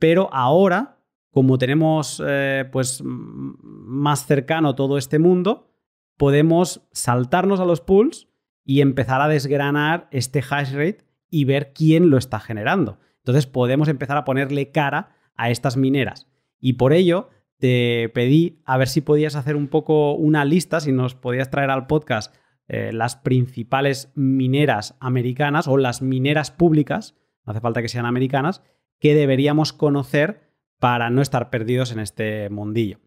Speaker 1: pero ahora, como tenemos eh, pues, más cercano todo este mundo, podemos saltarnos a los pools y empezar a desgranar este hash rate y ver quién lo está generando. Entonces podemos empezar a ponerle cara a estas mineras. Y por ello te pedí a ver si podías hacer un poco una lista, si nos podías traer al podcast eh, las principales mineras americanas o las mineras públicas, no hace falta que sean americanas, que deberíamos conocer para no estar perdidos en este mundillo.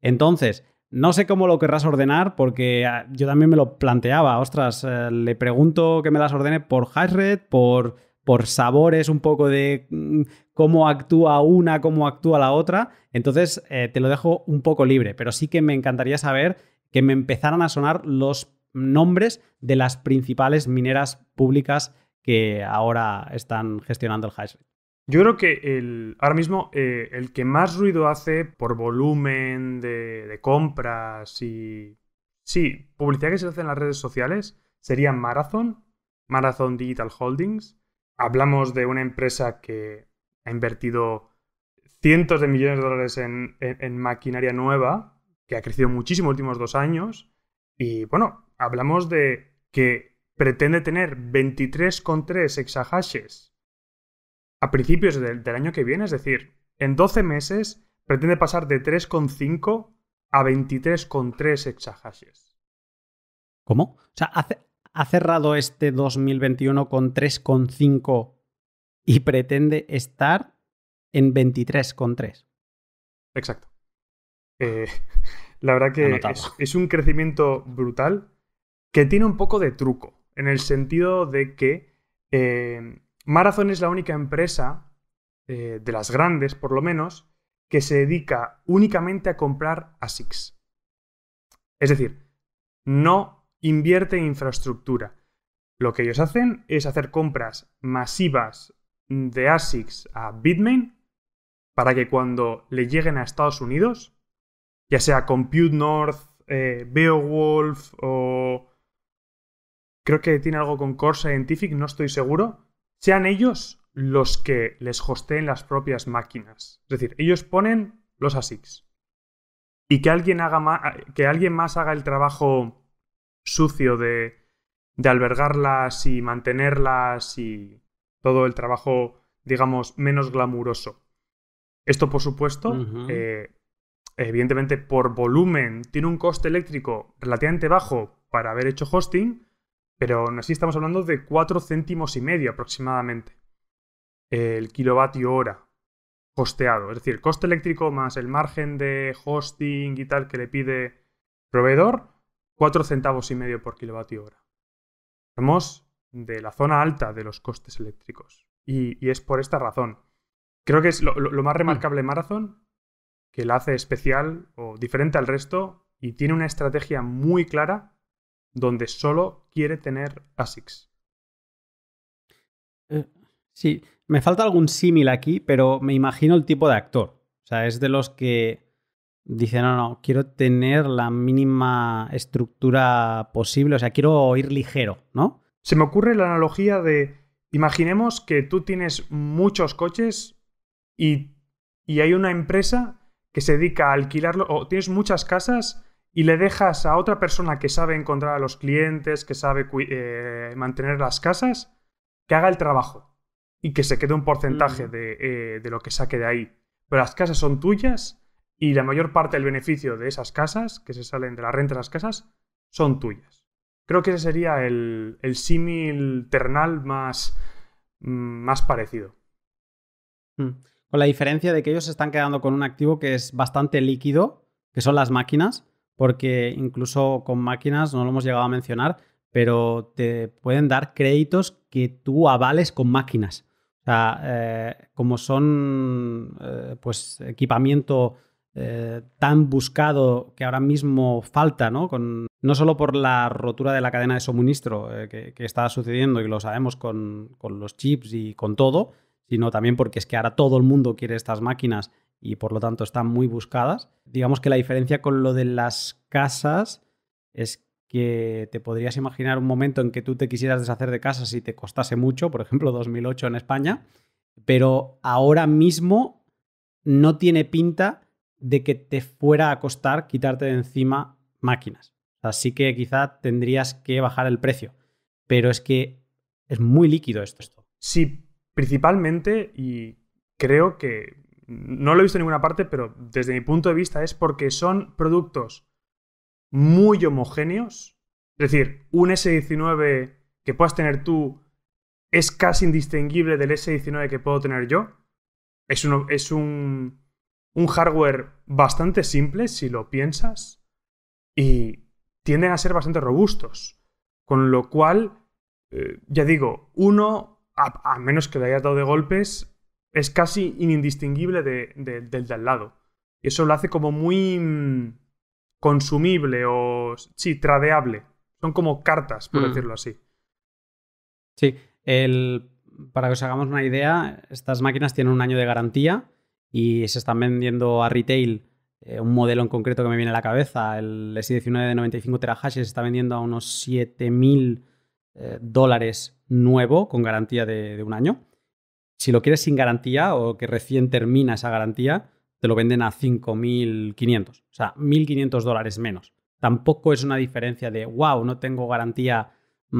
Speaker 1: Entonces, no sé cómo lo querrás ordenar, porque ah, yo también me lo planteaba. Ostras, eh, le pregunto que me las ordene por high por, por sabores, un poco de mm, cómo actúa una, cómo actúa la otra. Entonces, eh, te lo dejo un poco libre, pero sí que me encantaría saber que me empezaran a sonar los nombres de las principales mineras públicas que ahora están gestionando el high yo creo que
Speaker 2: el, ahora mismo eh, el que más ruido hace por volumen de, compras y... Sí, publicidad que se hace en las redes sociales sería Marathon, Marathon Digital Holdings. Hablamos de una empresa que ha invertido cientos de millones de dólares en, maquinaria nueva, que ha crecido muchísimo en los últimos dos años. Y bueno, hablamos de que pretende tener 23,3 exahashes a principios del año que viene, es decir, en 12 meses pretende pasar de 3,5 a
Speaker 1: 23,3 exahashes. ¿Cómo? O sea, ha cerrado este 2021 con 3,5 y pretende estar en 23,3.
Speaker 2: Exacto. Eh, la verdad que es, un crecimiento brutal que tiene un poco de truco, en el sentido de que eh, Marathon es la única empresa, eh, de las grandes por lo menos, que se dedica únicamente a comprar ASICs. Es decir, no invierte en infraestructura. Lo que ellos hacen es hacer compras masivas de ASICs a Bitmain para que cuando le lleguen a Estados Unidos, ya sea Compute North, eh, Beowulf o creo que tiene algo con Core Scientific, no estoy seguro, sean ellos los que les hosteen las propias máquinas. Es decir, ellos ponen los ASICs. Y que alguien, haga más, que alguien más haga el trabajo sucio de, albergarlas y mantenerlas y todo el trabajo, digamos, menos glamuroso. Esto, por supuesto, eh, evidentemente por volumen, tiene un coste eléctrico relativamente bajo para haber hecho hosting, pero aún así estamos hablando de 4 céntimos y medio aproximadamente el kilovatio hora costeado. Es decir, coste eléctrico más el margen de hosting y tal que le pide proveedor, 4 centavos y medio por kilovatio hora. Estamos de la zona alta de los costes eléctricos. Y, es por esta razón. Creo que es lo, más remarcable Marathon, que la hace especial o diferente al resto y tiene una estrategia muy clara donde solo quiere tener
Speaker 3: ASICs.
Speaker 1: Eh, sí, me falta algún símil aquí, pero me imagino el tipo de actor. O sea, es de los que dicen, no, no, quiero tener la mínima estructura posible, o sea, quiero ir ligero, ¿no?
Speaker 2: Se me ocurre la analogía de, imaginemos que tú tienes muchos coches y, y hay una empresa que se dedica a alquilarlo, o tienes muchas casas y le dejas a otra persona que sabe encontrar a los clientes, que sabe eh, mantener las casas, que haga el trabajo y que se quede un porcentaje mm. eh, de, lo que saque de ahí. Pero las casas son tuyas y la mayor parte del beneficio de esas casas, que se salen de la renta de las casas, son tuyas. Creo que ese sería el,
Speaker 1: símil ternal más, mm, más parecido. Mm. Con la diferencia de que ellos se están quedando con un activo que es bastante líquido, que son las máquinas, porque incluso con máquinas, no lo hemos llegado a mencionar, pero te pueden dar créditos que tú avales con máquinas. O sea, eh, como son eh, pues equipamiento eh, tan buscado que ahora mismo falta, ¿no? no solo por la rotura de la cadena de suministro que, está sucediendo y lo sabemos con, con los chips y con todo, sino también porque es que ahora todo el mundo quiere estas máquinas y por lo tanto están muy buscadas. Digamos que la diferencia con lo de las casas es que te podrías imaginar un momento en que tú te quisieras deshacer de casas y te costase mucho, por ejemplo 2008 en España, pero ahora mismo no tiene pinta de que te fuera a costar quitarte de encima máquinas. Así que quizá tendrías que bajar el precio, pero es que es muy líquido esto. esto. Sí, principalmente, y creo
Speaker 2: que no lo he visto en ninguna parte, pero desde mi punto de vista es porque son productos muy homogéneos. Es decir, un S19 que puedas tener tú es casi indistinguible del S19 que puedo tener yo. Es, es un, un hardware bastante simple, si lo piensas, y tienden a ser bastante robustos. Con lo cual, eh, ya digo, uno, a, a menos que le hayas dado de golpes, es casi indistinguible del de al lado. Y eso lo hace como muy mm, consumible o, sí, tradeable. Son como cartas, por mm. decirlo así.
Speaker 1: Sí, para que os hagamos una idea, estas máquinas tienen un año de garantía y se están vendiendo a retail. Eh, un modelo en concreto que me viene a la cabeza, el S19 de 95 terahashes, está vendiendo a unos 7.000 eh, dólares nuevo con garantía de un año. Si lo quieres sin garantía o que recién termina esa garantía, te lo venden a 5.500, o sea, 1.500 dólares menos. Tampoco es una diferencia de, wow, no tengo garantía, mm,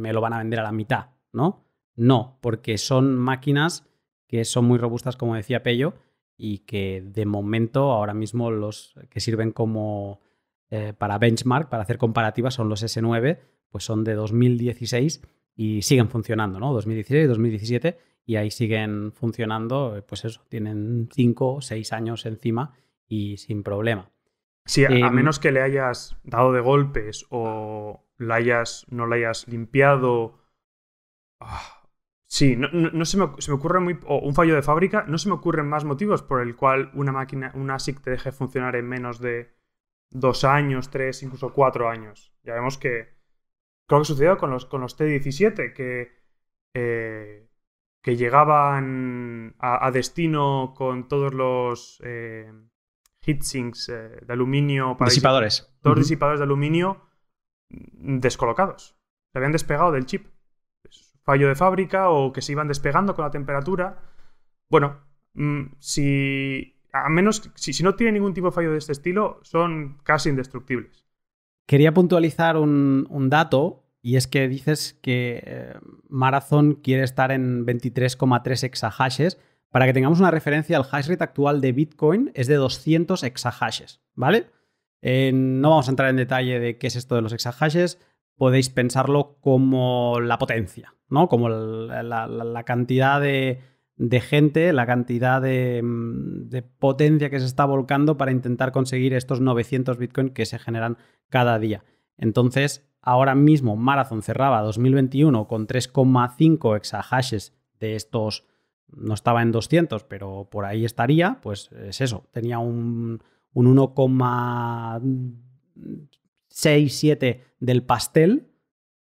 Speaker 1: me lo van a vender a la mitad, ¿no? No, porque son máquinas que son muy robustas, como decía Pello, y que de momento ahora mismo los que sirven como eh, para benchmark, para hacer comparativas, son los S9, pues son de 2016 y siguen funcionando, ¿no? 2016, 2017 y ahí siguen funcionando, pues eso, tienen 5 o 6 años encima y sin problema. Sí, a em, menos
Speaker 2: que le hayas dado de golpes o la hayas, no la hayas limpiado. Ah, sí, no, se, me, ocurre muy. O un fallo de fábrica, no se me ocurren más motivos por el cual una máquina, una ASIC te deje funcionar en menos de dos años, tres, incluso cuatro años. Ya vemos que Creo que sucedió con los, con los T-17, que, eh, que llegaban a, destino con todos los eh, heatsinks eh, de aluminio. Para disipadores. disipadores de aluminio mm, descolocados. Se habían despegado del chip. Fallo de fábrica o que se iban despegando con la temperatura. Bueno, mm, si. A menos. Si, no tiene ningún tipo de fallo de este estilo, son casi indestructibles.
Speaker 1: Quería puntualizar un dato y es que dices que eh, Marathon quiere estar en 23,3 exahashes. Para que tengamos una referencia, el hash rate actual de Bitcoin es de 200 exahashes, ¿vale? Eh, no vamos a entrar en detalle de qué es esto de los exahashes. Podéis pensarlo como la potencia, ¿no? Como la, cantidad de, gente, la cantidad de, mm, de potencia que se está volcando para intentar conseguir estos 900 Bitcoin que se generan cada día. Entonces, Ahora mismo Marathon cerraba 2021 con 3,5 exahashes de estos, no estaba en 200, pero por ahí estaría, pues es eso, tenía un, 1,67 del pastel,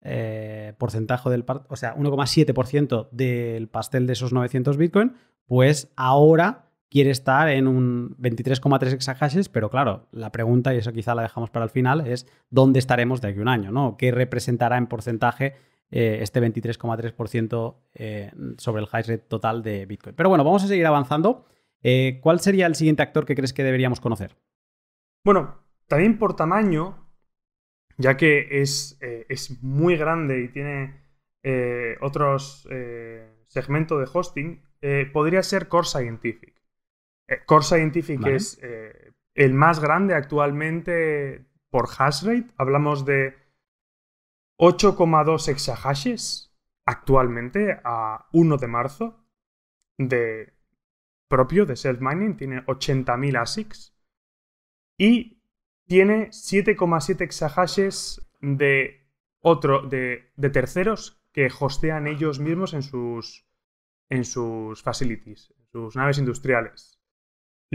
Speaker 1: eh, porcentaje del, o sea, 1,7% del pastel de esos 900 Bitcoin, pues ahora quiere estar en un 23,3 exahashes, pero claro, la pregunta, y eso quizá la dejamos para el final, es dónde estaremos de aquí a un año, ¿no? ¿Qué representará en porcentaje eh, este 23,3% eh, sobre el hash rate total de Bitcoin? Pero bueno, vamos a seguir avanzando. Eh, ¿Cuál sería el siguiente actor que crees que deberíamos conocer? Bueno, también por tamaño, ya que es, es muy grande
Speaker 2: y tiene otros segmentos de hosting, podría ser Core Scientific. Eh, Core Scientific es eh, el más grande actualmente por hash rate. Hablamos de 8,2 exahashes actualmente a 1 de marzo de propio de self-mining. Tiene 80.000 ASICs y tiene 7,7 exahashes de, otro, de terceros que hostean ellos mismos en sus, en sus facilities, en sus naves industriales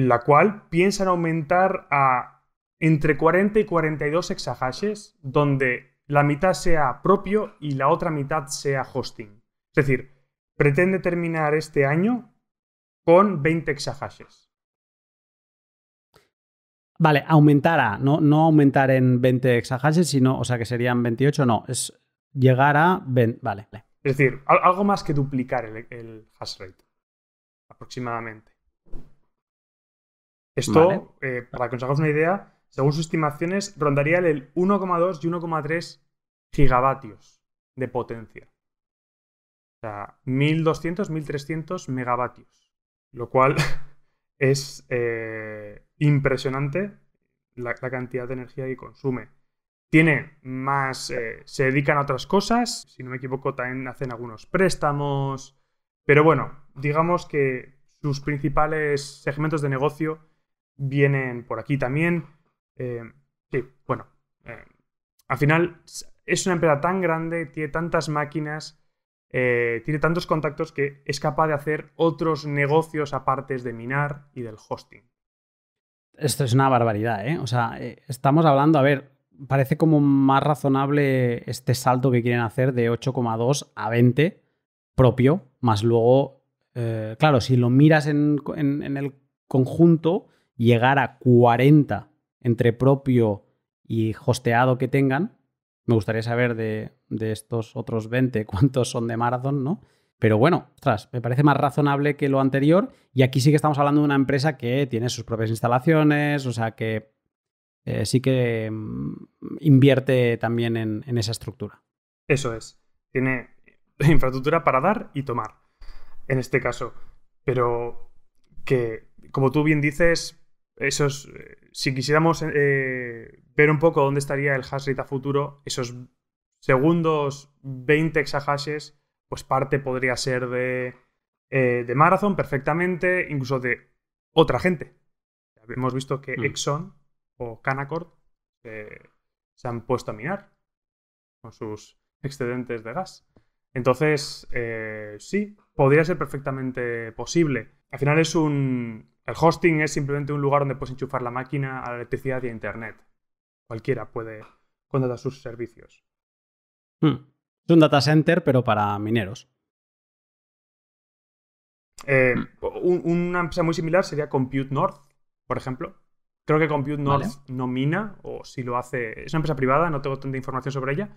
Speaker 2: la cual piensa aumentar a entre 40 y 42 exahashes, donde la mitad sea propio y la otra mitad sea hosting. Es decir, pretende terminar este año con 20 exahashes.
Speaker 1: Vale, aumentará, no, no aumentar en 20 exahashes, sino, o sea que serían 28, no, es llegar a 20, vale.
Speaker 2: Es decir, algo más que duplicar el, el hash rate, aproximadamente. Esto, eh, para que os hagáis una idea, según sus estimaciones, rondaría el 1,2 y 1,3 gigavatios de potencia. O sea, 1200, 1300 megavatios. Lo cual es eh, impresionante la, cantidad de energía que consume. Tiene más, eh, se dedican a otras cosas, si no me equivoco también hacen algunos préstamos, pero bueno, digamos que sus principales segmentos de negocio vienen por aquí también. Eh, sí, bueno. Eh, al final es una empresa tan grande, tiene tantas máquinas, eh, tiene tantos contactos que es capaz de hacer otros negocios aparte de minar y del hosting.
Speaker 1: Esto es una barbaridad, ¿eh? O sea, estamos hablando, a ver, parece como más razonable este salto que quieren hacer de 8,2 a 20 propio, más luego, claro, si lo miras en el conjunto, llegar a 40 entre propio y hosteado que tengan. Me gustaría saber de, estos otros 20 cuántos son de Marathon, ¿no? Pero bueno, ostras, me parece más razonable que lo anterior. Y aquí sí que estamos hablando de una empresa que tiene sus propias instalaciones, o sea que eh, sí que mm, invierte también en, en, esa estructura.
Speaker 2: Eso es. Tiene infraestructura para dar y tomar, en este caso. Pero que, como tú bien dices, esos, eh, si quisiéramos eh, ver un poco dónde estaría el hash rate a futuro, esos segundos 20 exahashes, pues parte podría ser eh, de, Marathon perfectamente, incluso de otra gente. Hemos visto que hmm. Exxon o Canacord se han puesto a minar con sus excedentes de gas. Entonces, sí, podría ser perfectamente posible. Al final es un... El hosting es simplemente un lugar donde puedes enchufar la máquina a la electricidad y a Internet. Cualquiera puede contratar sus servicios.
Speaker 3: Hmm.
Speaker 1: Es un data center, pero para mineros.
Speaker 2: Eh, hmm. una empresa muy similar sería Compute North, por ejemplo. Creo que Compute North no mina, o si lo hace. Es una empresa privada, no tengo tanta información sobre ella,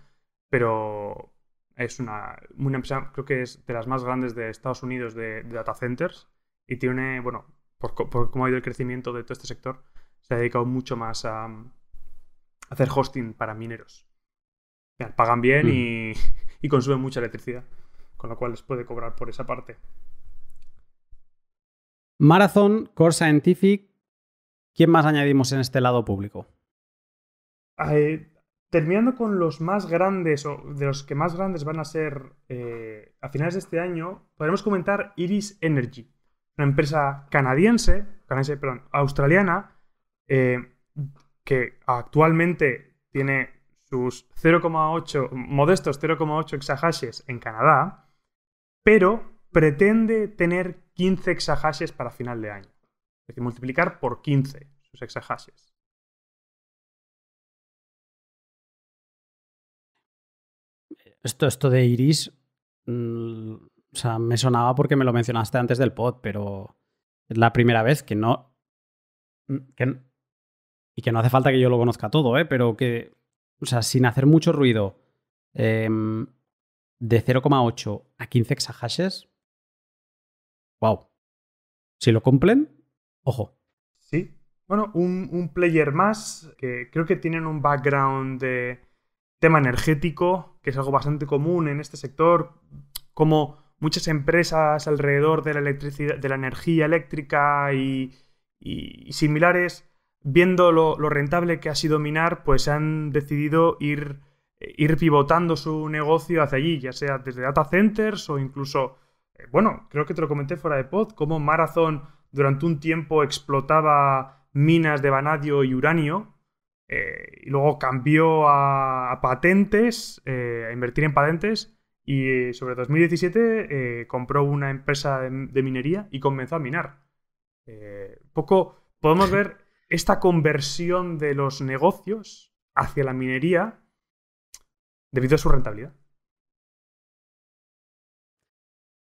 Speaker 2: pero es una, una empresa, creo que es de las más grandes de Estados Unidos de data centers y tiene, bueno, por, cómo ha ido el crecimiento de todo este sector, se ha dedicado mucho más a, mm, hacer hosting para mineros. pagan bien mm. y, consumen mucha electricidad, con lo cual les puede cobrar por esa parte.
Speaker 1: Marathon, Core Scientific, ¿quién más añadimos en este lado público?
Speaker 2: terminando con los más grandes, o de los que más grandes van a ser eh, a finales de este año, podremos comentar Iris Energy una empresa canadiense, canadiense perdón, australiana, eh, que actualmente tiene sus 0,8, modestos 0,8 exahashes en Canadá, pero pretende tener 15
Speaker 3: exahashes para final de año. Es decir, multiplicar por 15 sus exahashes. Esto, esto de Iris, mm, o sea, me sonaba porque me lo mencionaste antes del pod,
Speaker 1: pero es la primera vez que no. Mm, y que no hace falta que yo lo conozca todo, ¿eh? Pero que. O sea, sin hacer mucho ruido. Em, de 0,8 a 15 exahashes. ¡Wow! Si lo cumplen, ojo.
Speaker 2: Sí. Bueno, un, un player más que creo que tienen un background de tema energético, que es algo bastante común en este sector, como muchas empresas alrededor de la, electricidad, de la energía eléctrica y, similares, viendo lo, rentable que ha sido minar, pues han decidido ir, eh, ir pivotando su negocio hacia allí, ya sea desde data centers o incluso, eh, bueno, creo que te lo comenté fuera de pod, cómo Marathon durante un tiempo explotaba minas de vanadio y uranio. Eh, y luego cambió a, patentes, a invertir en patentes, y eh, sobre 2017 eh, compró una empresa de, minería y comenzó a minar. Eh, poco podemos ver esta conversión de los negocios hacia la minería debido a su rentabilidad.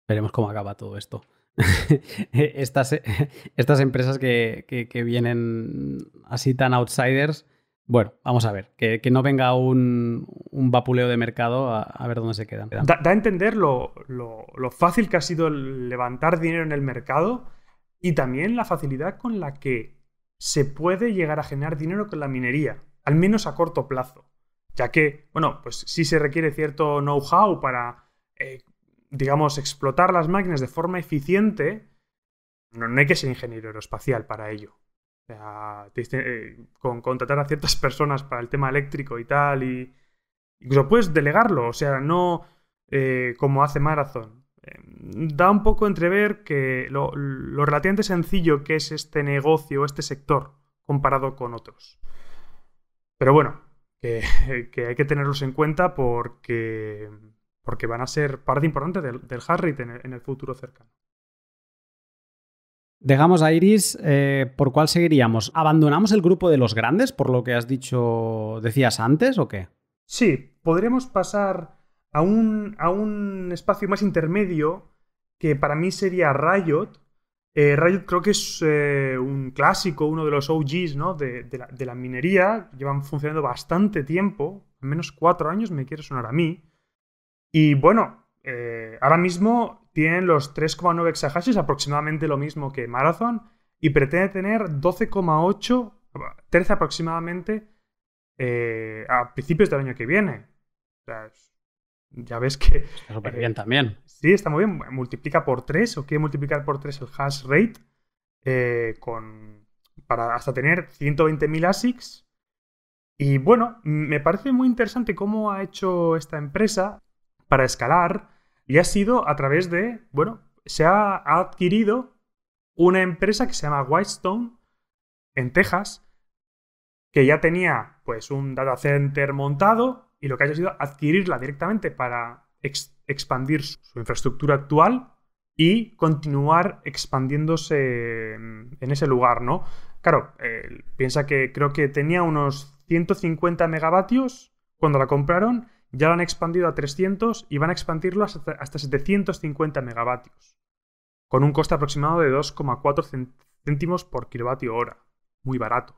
Speaker 1: Veremos cómo acaba todo esto. estas, estas, empresas que, vienen así tan outsiders bueno, vamos a ver, que, no venga un, vapuleo de mercado a, ver dónde se quedan. Da,
Speaker 2: a entender lo, fácil que ha sido levantar dinero en el mercado y también la facilidad con la que se puede llegar a generar dinero con la minería, al menos a corto plazo, ya que, bueno, pues sí se requiere cierto know-how para, eh, digamos, explotar las máquinas de forma eficiente, no, no hay que ser ingeniero aeroespacial para ello sea, eh, con contratar a ciertas personas para el tema eléctrico y tal, y incluso puedes delegarlo, o sea, no eh, como hace Marathon. Em, da un poco entrever que lo, relativamente sencillo que es este negocio, este sector, comparado con otros. Pero bueno, que, hay que tenerlos en cuenta porque, porque van a ser parte importante del, del hard en el futuro cercano.
Speaker 1: Dejamos a Iris, eh, ¿por cuál seguiríamos? ¿Abandonamos el grupo de los grandes, por lo que has dicho, decías antes, o qué?
Speaker 2: Sí, podremos pasar a un, a un espacio más intermedio, que para mí sería Riot. Eh, Riot creo que es eh, un clásico, uno de los OGs ¿no? de, la, de, la, minería. Llevan funcionando bastante tiempo, al menos cuatro años me quiere sonar a mí. Y bueno, ahora mismo tienen los 3,9 exahashes, aproximadamente lo mismo que Marathon, y pretende tener 12,8, 13 aproximadamente, eh, a principios del año que viene. O sea, ya ves que... Está súper eh, bien también. Sí, está muy bien. Multiplica por 3 o quiere multiplicar por 3 el hash rate eh, con, para hasta tener 120.000 ASICs. Y bueno, me parece muy interesante cómo ha hecho esta empresa para escalar y ha sido a través de, bueno, se ha, adquirido una empresa que se llama Whitestone en Texas, que ya tenía pues un data center montado y lo que ha sido adquirirla directamente para expandir su, infraestructura actual y continuar expandiéndose en ese lugar, ¿no? Claro, eh, piensa que creo que tenía unos 150 megavatios cuando la compraron ya lo han expandido a 300 y van a expandirlo hasta, 750 megavatios, con un coste aproximado de 2,4 céntimos por kilovatio hora. Muy barato.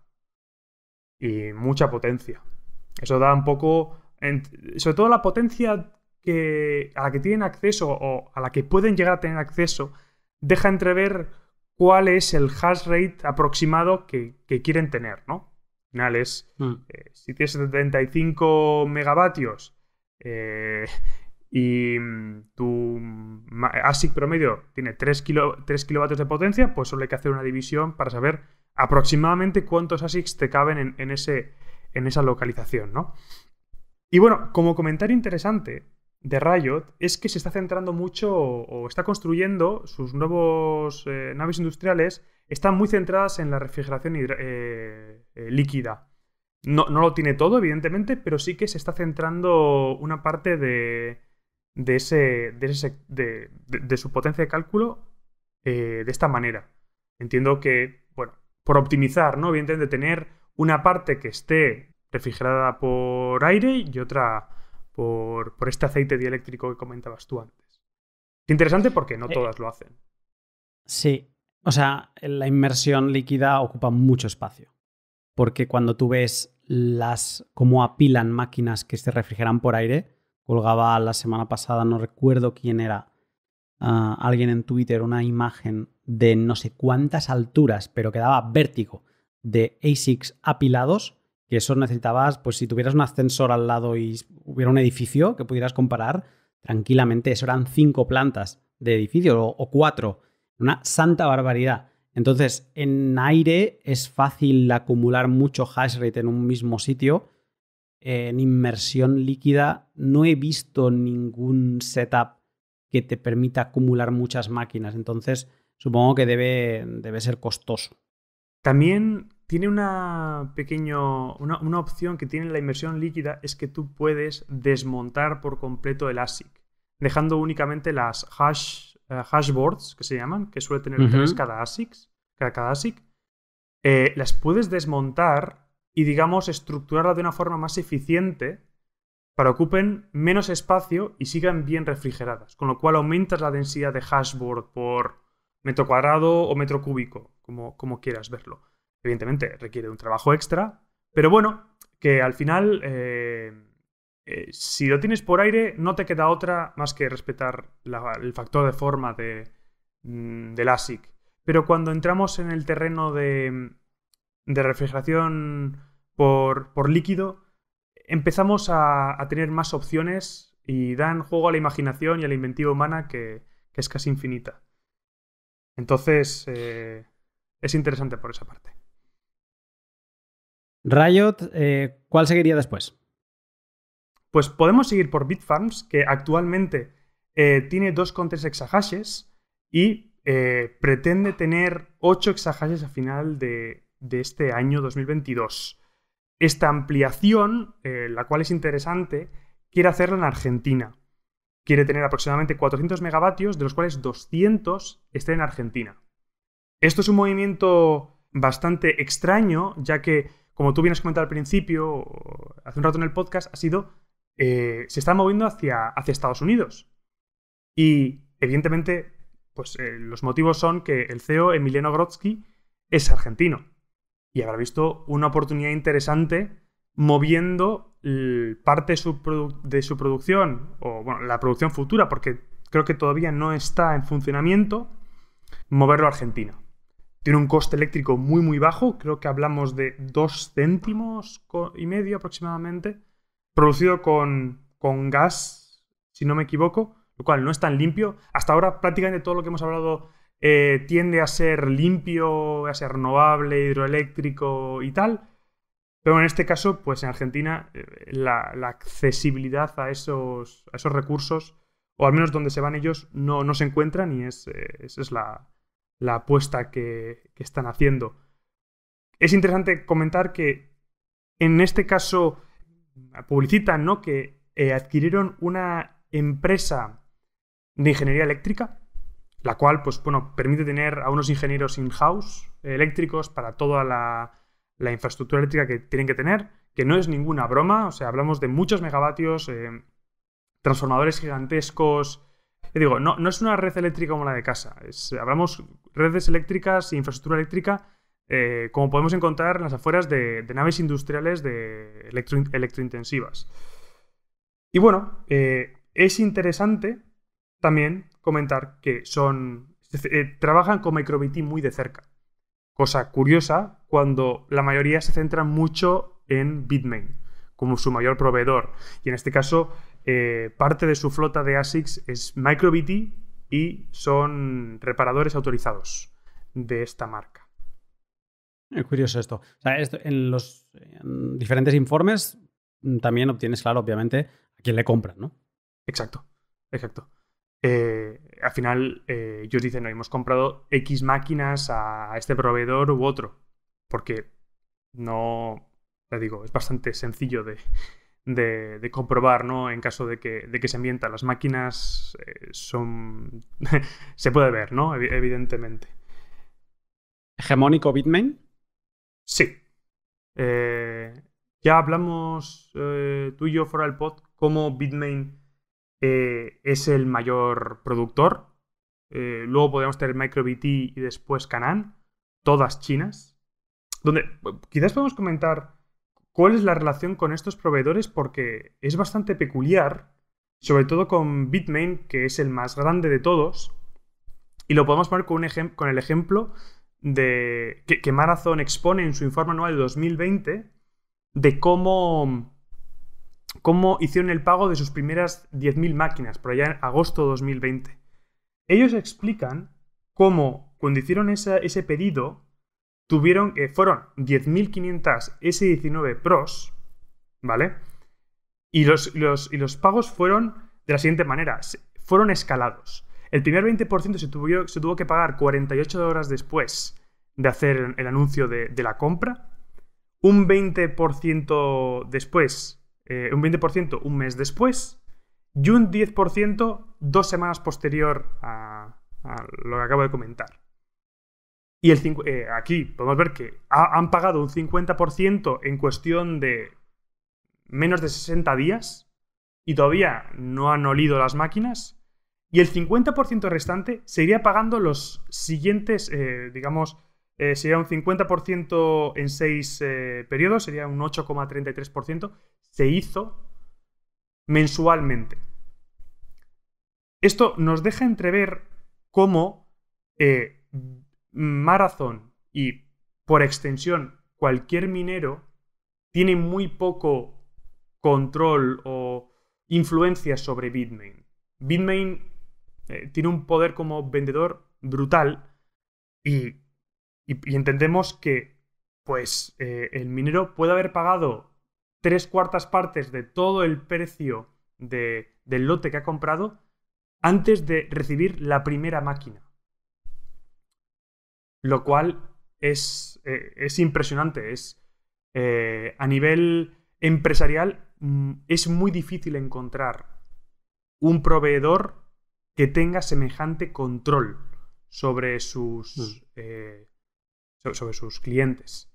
Speaker 2: Y mucha potencia. Eso da un poco... Sobre todo la potencia que, a la que tienen acceso o a la que pueden llegar a tener acceso, deja entrever cuál es el hash rate aproximado que, quieren tener, ¿no? Al final es, mm. eh, si tienes 75 megavatios eh, y mm, tu ASIC promedio tiene 3, kilo, 3 kilovatios de potencia, pues solo hay que hacer una división para saber aproximadamente cuántos ASICs te caben en, ese, en esa localización, Y bueno, como comentario interesante de Riot es que se está centrando mucho o, está construyendo sus nuevos eh, naves industriales, están muy centradas en la refrigeración eh, líquida. No, lo tiene todo, evidentemente, pero sí que se está centrando una parte de, ese, de, su potencia de cálculo eh, de esta manera. Entiendo que, bueno, por optimizar, ¿no? Evidentemente, tener una parte que esté refrigerada por aire y otra por, este aceite dieléctrico que comentabas tú antes.
Speaker 1: Es interesante porque no eh, todas lo hacen. Sí, o sea, la inmersión líquida ocupa mucho espacio porque cuando tú ves las cómo apilan máquinas que se refrigeran por aire, colgaba la semana pasada, no recuerdo quién era, ah, alguien en Twitter, una imagen de no sé cuántas alturas, pero que daba vértigo, de ASICs apilados, que eso necesitabas, pues si tuvieras un ascensor al lado y hubiera un edificio que pudieras comparar, tranquilamente, eso eran cinco plantas de edificio o cuatro, una santa barbaridad. Entonces, en aire es fácil acumular mucho hash rate en un mismo sitio. En inmersión líquida no he visto ningún setup que te permita acumular muchas máquinas. Entonces, supongo que debe, ser costoso. También
Speaker 2: tiene una una, opción que tiene la inmersión líquida es que tú puedes desmontar por completo el ASIC, dejando únicamente las hash eh, hashboards que se llaman, que suele tener cada ASIC cada, cada ASIC, eh, las puedes desmontar y, digamos, estructurarla de una forma más eficiente para ocupen menos espacio y sigan bien refrigeradas, con lo cual aumentas la densidad de hashboard por metro cuadrado o metro cúbico, como, como quieras verlo. Evidentemente requiere un trabajo extra, pero bueno, que al final eh, eh, si lo tienes por aire, no te queda otra más que respetar el factor de forma de, mm, del ASIC. Pero cuando entramos en el terreno de, refrigeración por, líquido, empezamos a, tener más opciones y dan juego a la imaginación y a la inventiva humana que, es casi infinita. Entonces, eh, es interesante por esa parte. Riot, eh, ¿cuál seguiría después? Pues podemos seguir por Bitfarms, que actualmente eh, tiene tiene 2,3 exahashes y eh, pretende tener 8 exahashes a final de, este año 2022. Esta ampliación, eh, la cual es interesante, quiere hacerla en Argentina. Quiere tener aproximadamente 400 megavatios, de los cuales 200 estén en Argentina. Esto es un movimiento bastante extraño, ya que, como tú bien has comentado al principio, hace un rato en el podcast, ha sido eh, se está moviendo hacia, hacia Estados Unidos. Y evidentemente, pues eh, los motivos son que el CEO Emiliano Grotsky es argentino y habrá visto una oportunidad interesante moviendo parte de su producción, o bueno, la producción futura, porque creo que todavía no está en funcionamiento, moverlo a Argentina. Tiene un coste eléctrico muy, muy bajo, creo que hablamos de dos céntimos y medio aproximadamente producido con, con gas, si no me equivoco, lo cual no es tan limpio. Hasta ahora prácticamente todo lo que hemos hablado eh, tiende a ser limpio, a ser renovable, hidroeléctrico y tal. Pero en este caso, pues en Argentina eh, la, accesibilidad a esos, a esos recursos, o al menos donde se van ellos, no, no se encuentran y eh, esa es la, la apuesta que, que, están haciendo. Es interesante comentar que en este caso publicitan, ¿no? Que eh, adquirieron una empresa de ingeniería eléctrica, la cual, pues bueno, permite tener a unos ingenieros in-house eléctricos para toda la, infraestructura eléctrica que tienen que tener, que no es ninguna broma, o sea, hablamos de muchos megavatios, eh, transformadores gigantescos. digo, no, no es una red eléctrica como la de casa, es, hablamos redes eléctricas e infraestructura eléctrica eh, como podemos encontrar en las afueras de, naves industriales de electrointensivas. Y bueno, eh, es interesante también comentar que son eh, trabajan con MicroBT muy de cerca. Cosa curiosa cuando la mayoría se centra mucho en Bitmain como su mayor proveedor. Y en este caso, parte de su flota de ASICs es MicroBT y son reparadores autorizados de esta marca.
Speaker 1: Es curioso esto. en los diferentes informes mm, también obtienes, claro, obviamente, a quién le compran, ¿no? Exacto, exacto.
Speaker 2: Eh, al final, eh, ellos dicen, no, hemos comprado X máquinas a este proveedor u otro, porque no, le digo, es bastante sencillo de, comprobar, ¿no? En caso de que, de que se mientan las máquinas eh, son... se puede ver, ¿no? evidentemente.
Speaker 1: Hegemónico Bitmain. Sí.
Speaker 2: Eh, ya hablamos eh, tú y yo fuera del pod cómo Bitmain eh, es el mayor productor. luego podríamos tener MicroBT y después Canaan, todas chinas. Donde quizás podemos comentar cuál es la relación con estos proveedores porque es bastante peculiar, sobre todo con Bitmain, que es el más grande de todos. Y lo podemos poner con, con el ejemplo de, que, Marathon expone en su informe anual de 2020 de cómo, cómo hicieron el pago de sus primeras 10.000 máquinas, por allá en agosto de 2020. Ellos explican cómo cuando hicieron ese pedido, tuvieron, que fueron 10.500 S19 Pros, ¿vale? Y los, los, y los pagos fueron de la siguiente manera, fueron escalados. El primer 20% se tuvo, que pagar 48 horas después de hacer el anuncio de, la compra, un 20% después, eh, un 20% un mes después y un 10% dos semanas posterior a, lo que acabo de comentar. Y eh, aquí podemos ver que han pagado un 50% en cuestión de menos de 60 días y todavía no han olido las máquinas y el 50% restante se iría pagando los siguientes, eh, digamos, eh, sería un 50% en seis eh, periodos, sería un 8,33%, se hizo mensualmente. Esto nos deja entrever cómo Marathon y, por extensión, cualquier minero tiene muy poco control o influencia sobre Bitmain. Bitmain eh, tiene un poder como vendedor brutal y, entendemos que pues eh, el minero puede haber pagado tres cuartas partes de todo el precio del lote que ha comprado antes de recibir la primera máquina. Lo cual es, eh, impresionante, es a nivel empresarial mm, es muy difícil encontrar un proveedor que tenga semejante control sobre sus, mm.
Speaker 1: eh, sobre sus clientes.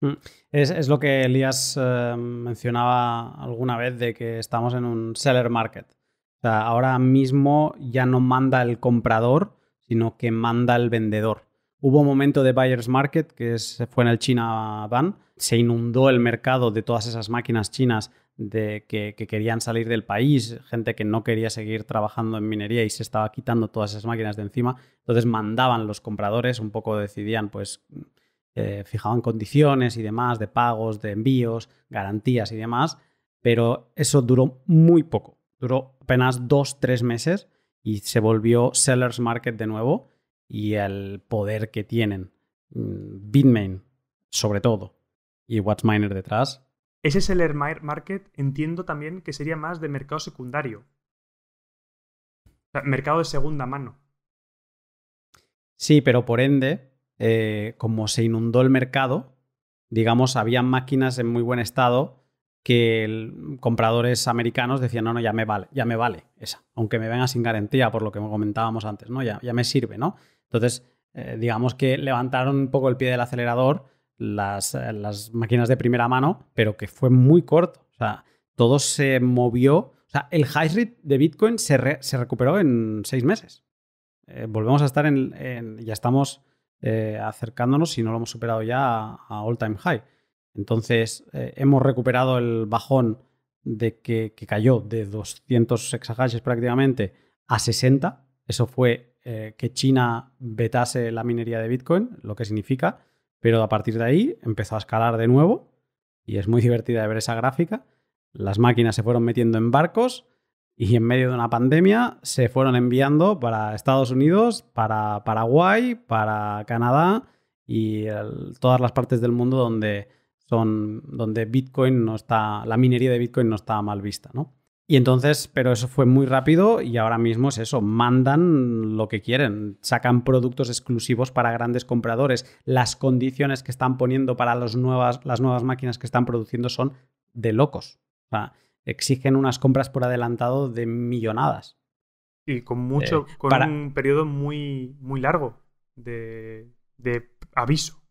Speaker 1: Mm. Es, lo que Elías eh, mencionaba alguna vez de que estamos en un seller market. ahora mismo ya no manda el comprador, sino que manda el vendedor. Hubo un momento de Buyer's Market, que fue en el China Ban, se inundó el mercado de todas esas máquinas chinas de que, querían salir del país, gente que no quería seguir trabajando en minería y se estaba quitando todas esas máquinas de encima. Entonces mandaban los compradores, un poco decidían, pues eh, fijaban condiciones y demás, de pagos, de envíos, garantías y demás, pero eso duró muy poco, duró apenas dos, tres meses y se volvió seller's market de nuevo y el poder que tienen. Mm, Bitmain, sobre todo, y Watchminer detrás.
Speaker 2: Ese es el market entiendo también que sería más de mercado secundario. O sea, mercado de segunda mano.
Speaker 1: Sí, pero por ende, eh, como se inundó el mercado, digamos, había máquinas en muy buen estado que compradores americanos decían, no, no, ya me vale, ya me vale esa, aunque me venga sin garantía por lo que comentábamos antes, ¿no? Ya, ya me sirve, ¿no? Entonces, eh, digamos que levantaron un poco el pie del acelerador eh, las, máquinas de primera mano, pero que fue muy corto. O sea, todo se movió. O sea, el high rate de Bitcoin se, recuperó en seis meses. Eh, volvemos a estar en. ya estamos acercándonos, y no lo hemos superado ya, a, all time high. Entonces, hemos recuperado el bajón de que, que cayó de 200 exahashes prácticamente a 60. Eso fue eh, que China vetase la minería de Bitcoin, lo que significa, pero a partir de ahí empezó a escalar de nuevo y es muy divertida de ver esa gráfica. Las máquinas se fueron metiendo en barcos y en medio de una pandemia se fueron enviando para Estados Unidos, para Paraguay, para Canadá y todas las partes del mundo donde, son, donde Bitcoin no está, la minería de Bitcoin no está mal vista, ¿no? Y entonces, pero eso fue muy rápido y ahora mismo es eso, mandan lo que quieren, sacan productos exclusivos para grandes compradores, las condiciones que están poniendo para las nuevas, las nuevas máquinas que están produciendo son de locos. O sea, exigen unas compras por adelantado de millonadas. Y con mucho, eh, con
Speaker 2: un periodo muy, muy largo de,
Speaker 1: de aviso.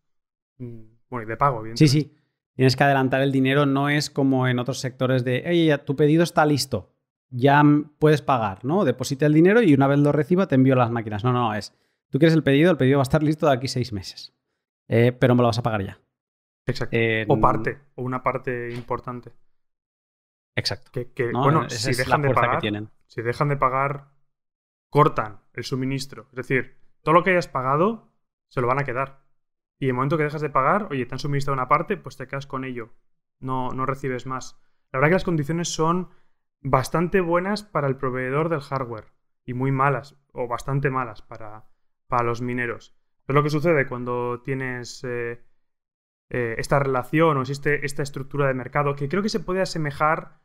Speaker 2: Mm, bueno, y de pago, bien. Sí, sí
Speaker 1: tienes que adelantar el dinero, no es como en otros sectores de, tu pedido está listo, ya puedes pagar, ¿no? Deposita el dinero y una vez lo reciba te envío las máquinas. No, no, es, tú quieres el pedido, el pedido va a estar listo de aquí seis meses, eh, pero me lo vas a pagar ya. Exacto. o parte,
Speaker 2: o una parte importante. Exacto. Que, bueno, si dejan de pagar, si dejan de pagar, cortan el suministro. Es decir, todo lo que hayas pagado se lo van a quedar. Y en el momento que dejas de pagar, oye, te han suministrado una parte, pues te quedas con ello. No, no recibes más. La verdad que las condiciones son bastante buenas para el proveedor del hardware y muy malas, o bastante malas para, los mineros. Es lo que sucede cuando tienes eh, eh, esta relación o existe esta estructura de mercado que creo que se puede asemejar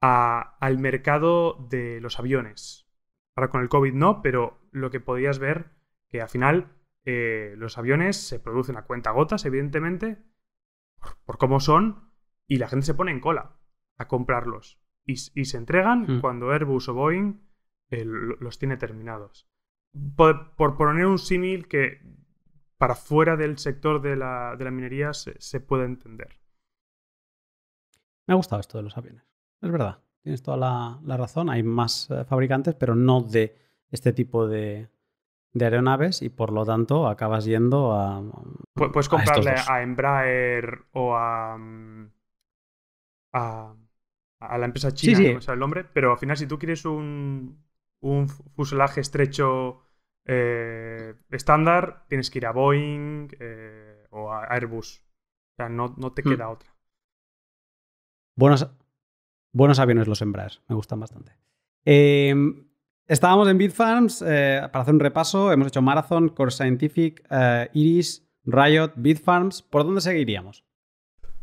Speaker 2: al mercado de los aviones. Ahora con el COVID no, pero lo que podías ver que al final eh, los aviones se producen a cuenta gotas, evidentemente, por, cómo son, y la gente se pone en cola a comprarlos. Y, se entregan hmm. cuando Airbus o Boeing eh, los tiene terminados. Por, poner un símil que para fuera del sector de la, minería se, puede entender.
Speaker 1: Me ha gustado esto de los aviones. Es verdad, tienes toda la, razón. Hay más eh, fabricantes, pero no de este tipo de de aeronaves y por lo tanto acabas yendo a. Puedes comprarle
Speaker 2: a, Embraer o a, a. a la empresa china, sí, el nombre, pero al final, si tú quieres un, un fuselaje estrecho eh, estándar, tienes que ir a Boeing eh, o a Airbus. O sea, no, no te hmm. queda otra.
Speaker 1: Buenos, buenos aviones los Embraer, me gustan bastante. Eh, Estábamos en Bitfarms, eh, para hacer un repaso, hemos hecho Marathon, Core Scientific, eh, Iris, Riot, Bitfarms. ¿Por dónde seguiríamos?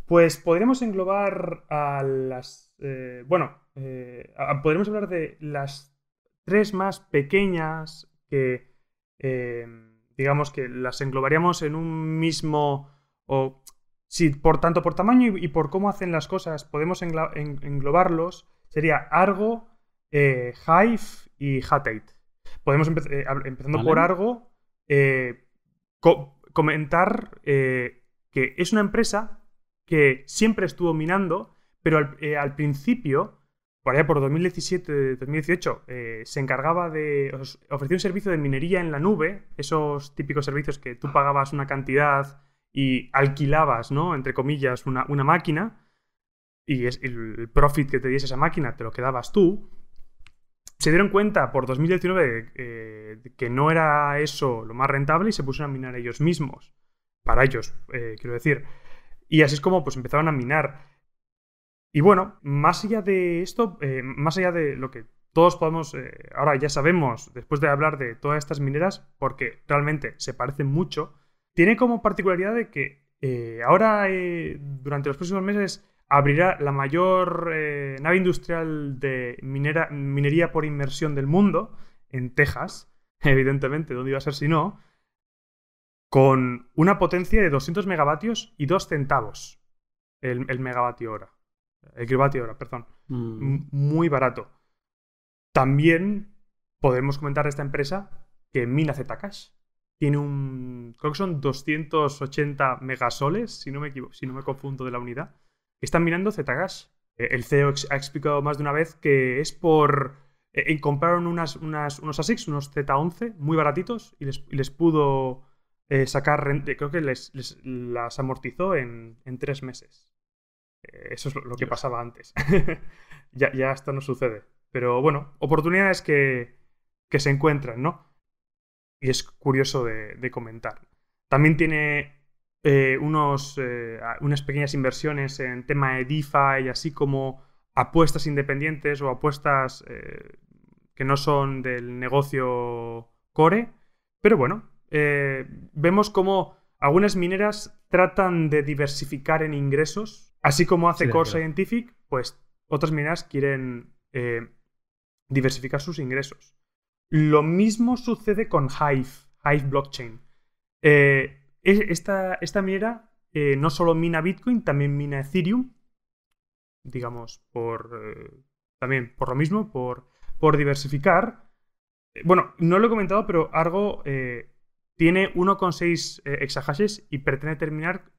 Speaker 2: Pues podríamos englobar a las. Eh, bueno, podríamos hablar de las tres más pequeñas que. digamos que las englobaríamos en un mismo. O, si por tanto por tamaño y, y por cómo hacen las cosas podemos englobarlos, sería Argo, Hive y Hatate. Podemos eh, empezando por algo, eh, comentar eh, que es una empresa que siempre estuvo minando, pero al, principio, por allá por 2017-2018, se encargaba de. ofrecía un servicio de minería en la nube, esos típicos servicios que tú pagabas una cantidad y alquilabas, ¿no? Entre comillas, una, máquina y el profit que te diese esa máquina te lo quedabas tú se dieron cuenta por 2019 eh, que no era eso lo más rentable y se pusieron a minar ellos mismos. Para ellos, eh, quiero decir. Y así es como pues, empezaron a minar. Y bueno, más allá de esto, eh, más allá de lo que todos podemos, ahora ya sabemos, después de hablar de todas estas mineras, porque realmente se parecen mucho, tiene como particularidad de que ahora, durante los próximos meses, abrirá la mayor eh, nave industrial de minería por inmersión del mundo, en Texas, evidentemente, ¿dónde iba a ser si no? Con una potencia de 200 megavatios y 2 centavos el, megavatio hora. El kilovatio hora, perdón.
Speaker 3: Mm.
Speaker 2: Muy barato. También podemos comentar a esta empresa que Mina Zcash tiene un. Creo que son 280 megasoles, si no me, equivoco, si no me confundo de la unidad están mirando ZGAS. Eh, el CEO ha explicado más de una vez que es por... Eh, compraron unas, unas, unos ASICs, unos Z11, muy baratitos, y les, pudo eh, sacar sacar, creo que les, las amortizó en, tres meses. eso es lo, que pasaba antes. ya, esto no sucede. Pero bueno, oportunidades que, se encuentran, ¿no? Y es curioso de comentar. También tiene eh, unos, eh, unas pequeñas inversiones en tema de DeFi, así como apuestas independientes o apuestas eh, que no son del negocio core. Pero bueno, vemos como algunas mineras tratan de diversificar en ingresos, así como hace Core Scientific, pues otras mineras quieren diversificar sus ingresos. Lo mismo sucede con Hive, Hive Blockchain. Eh, esta, esta minera eh, no solo mina Bitcoin, también mina Ethereum, digamos, por eh, también por lo mismo, por, diversificar. Eh, bueno, no lo he comentado, pero Argo eh, tiene 1,6 exahashes y pretende terminar,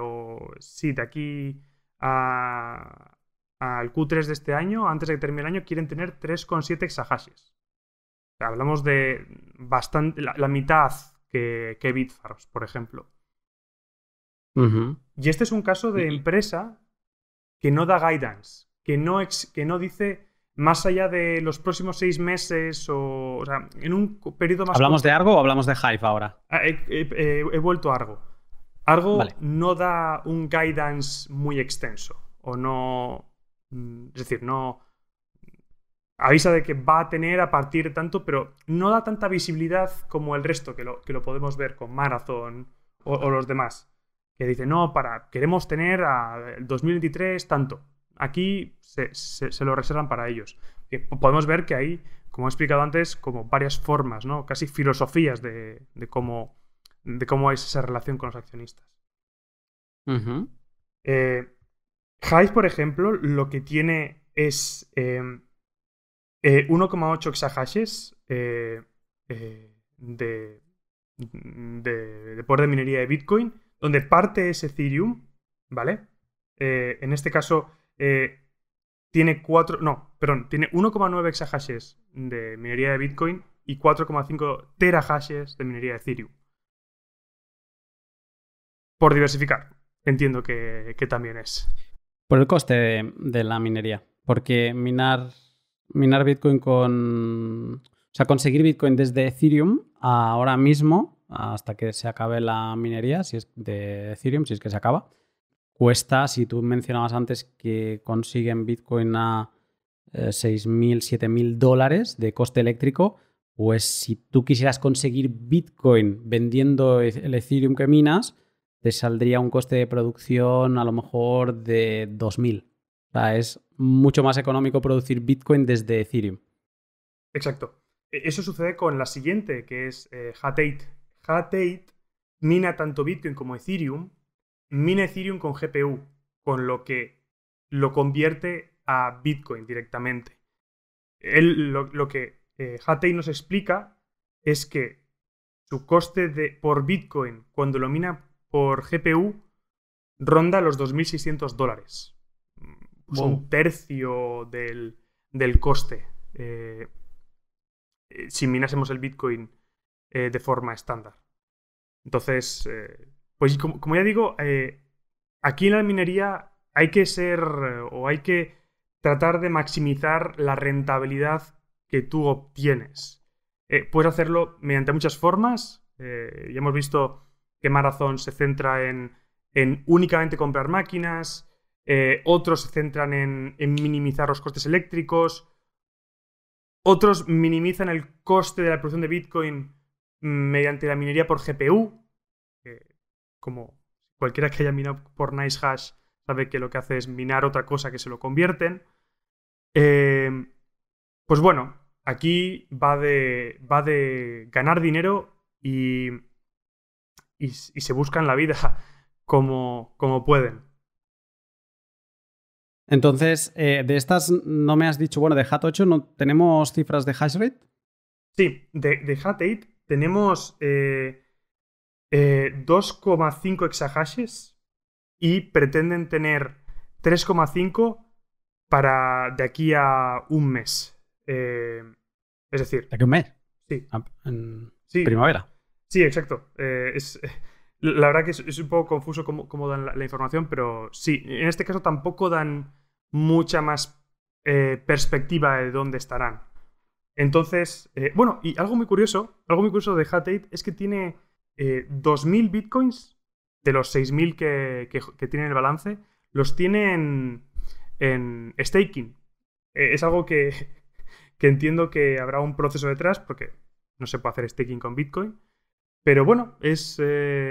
Speaker 2: o sí, de aquí a, al Q3 de este año, antes de que termine el año, quieren tener 3,7 exahashes. siete sea, hablamos de bastante, la mitad que, que Bitfarms, por ejemplo. Y este es un caso de empresa que no da guidance, que no, que no dice más allá de los próximos seis meses o, o sea, en un periodo más... ¿Hablamos de
Speaker 1: Argo o hablamos de Hive ahora?
Speaker 2: Ah, he, vuelto a Argo. Argo no da un guidance muy extenso o no... Mm, es decir, no, avisa de que va a tener a partir de tanto, pero no da tanta visibilidad como el resto, que lo, podemos ver con Marathon o, los demás. Que dice, no, para, queremos tener a 2023 tanto. Aquí se, lo reservan para ellos. podemos ver que hay, como he explicado antes, como varias formas, ¿no? Casi filosofías de, cómo, de cómo es esa relación con los accionistas. Uh por ejemplo, lo que tiene es. Eh, 1,8 eh, exahashes eh, eh, de, de, de, poder de minería de Bitcoin, donde parte es Ethereum, ¿vale? en este caso tiene 4, no, perdón, tiene 1,9 exahashes de minería de Bitcoin y 4,5 terahashes de minería de Ethereum. Por diversificar, entiendo que, también es.
Speaker 1: Por el coste de la minería, porque minar minar Bitcoin con... O sea, conseguir Bitcoin desde Ethereum ahora mismo, hasta que se acabe la minería si es de Ethereum, si es que se acaba, cuesta, si tú mencionabas antes que consiguen Bitcoin a eh, mil, 6.000, 7.000 dólares de coste eléctrico, pues si tú quisieras conseguir Bitcoin vendiendo el Ethereum que minas, te saldría un coste de producción a lo mejor de 2.000 es mucho más económico producir Bitcoin desde Ethereum.
Speaker 2: Exacto. E, eso sucede con la siguiente, que es eh, Hatate. mina tanto Bitcoin como Ethereum, mina Ethereum con GPU, con lo que lo convierte a Bitcoin directamente. lo, que eh, nos explica es que su coste de, por Bitcoin cuando lo mina por GPU ronda los 2.600 dólares un tercio del, coste eh, eh, si minásemos el Bitcoin eh, de forma estándar. Entonces, pues como, ya digo, aquí en la minería hay que ser o hay que tratar de maximizar la rentabilidad que tú obtienes. puedes hacerlo mediante muchas formas. ya hemos visto que Marathon se centra en, en únicamente comprar máquinas, eh, otros se centran en, minimizar los costes eléctricos, otros minimizan el coste de la producción de Bitcoin mm, mediante la minería por GPU, como cualquiera que haya minado por NiceHash sabe que lo que hace es minar otra cosa que se lo convierten. Em, pues bueno, aquí va de, ganar dinero y,
Speaker 1: se buscan la vida como pueden. Entonces, eh, de estas no me has dicho, bueno, de HAT 8 no tenemos cifras de hash rate.
Speaker 2: Sí, de, HAT 8 tenemos 2,5 eh, eh, exahashes y pretenden tener 3,5 para de aquí a un mes. es
Speaker 1: decir. ¿De aquí a un mes? Sí. Ah, en
Speaker 2: Primavera. Sí, exacto. La verdad que es, un poco confuso cómo, dan la, información, pero sí, en este caso tampoco dan mucha más eh, perspectiva de dónde estarán. Entonces, eh, bueno, y algo muy curioso, algo muy curioso de Hat 8 es que tiene 2.000 eh, bitcoins de los 6.000 que, que, que el balance, los tiene en, staking. es algo que, que entiendo que habrá un proceso detrás porque no se puede hacer staking con bitcoin. Pero bueno, es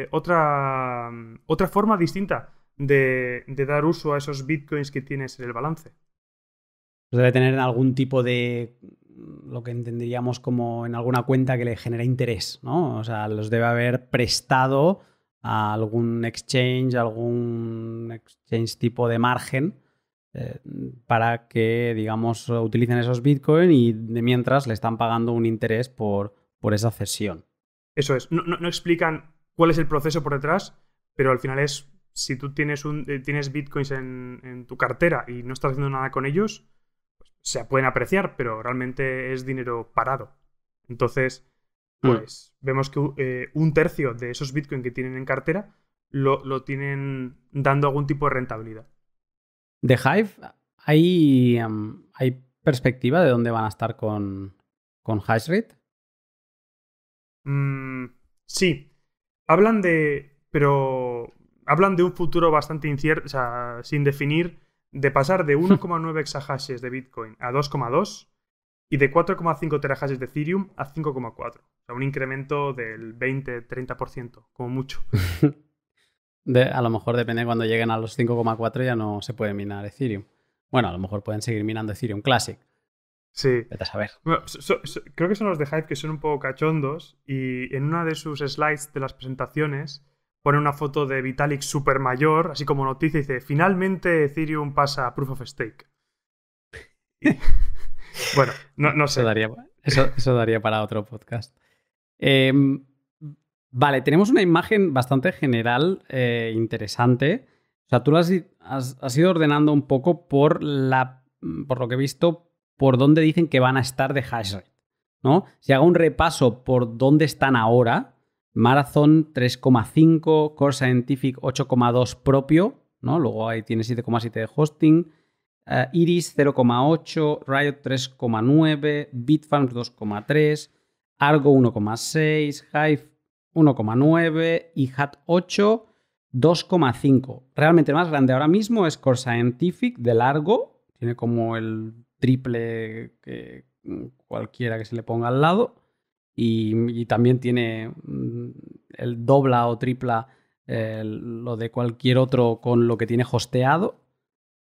Speaker 2: otra, otra forma distinta de, dar uso a esos bitcoins
Speaker 1: que tienes en el balance. Pues debe tener algún tipo de mm, lo que entenderíamos como en alguna cuenta que le genera interés, ¿no? O sea, los debe haber prestado a algún exchange, algún exchange tipo de margen eh, para que, digamos, utilicen esos bitcoins y de mientras le están pagando un interés por, por esa cesión. Eso es. no explican cuál es
Speaker 2: el proceso por detrás, pero al final es si tú tienes, eh, tienes bitcoins en, tu cartera y no estás haciendo nada con ellos, pues, se pueden apreciar, pero realmente es dinero parado. Entonces, mm. pues vemos que eh, un tercio de esos bitcoins que tienen en cartera lo, tienen dando algún tipo de rentabilidad.
Speaker 1: ¿De Hive hay, em, hay perspectiva de dónde van a estar con, con Hashrate? Mm, sí. Hablan
Speaker 2: de. Pero hablan de un futuro bastante incierto, o sea, sin definir, de pasar de 1,9 exahashes de Bitcoin a 2,2 y de 4,5 terahashes de Ethereum a 5,4. O sea, un incremento del 20-30%, como
Speaker 1: mucho. De, a lo mejor depende cuando lleguen a los 5,4 ya no se puede minar Ethereum. Bueno, a lo mejor pueden seguir minando Ethereum Classic. Sí. Vete a saber.
Speaker 2: creo que son los de Hive que son un poco cachondos y en una de sus slides de las presentaciones pone una foto de Vitalik super mayor, así como noticia, y dice, finalmente Ethereum pasa a Proof of Stake.
Speaker 1: bueno, no, no sé. Eso daría, eso, daría, para otro podcast. Em, vale, tenemos una imagen bastante general, eh, interesante. O sea, tú has, has, ido ordenando un poco por, la, mm, por lo que he visto, por dónde dicen que van a estar de hash ¿no? Si hago un repaso por dónde están ahora, Marathon 3,5, Core Scientific 8,2 propio, ¿no? Luego ahí tiene 7,7 de hosting, eh, Iris 0,8, Riot 3,9, Bitfarms 2,3, Argo 1,6, Hive 1,9 y Hat 8 2,5. Realmente más grande ahora mismo es Core Scientific de largo, tiene como el triple que cualquiera que se le ponga al lado y, también tiene mm, el dobla o tripla eh, lo de cualquier otro con lo que tiene hosteado.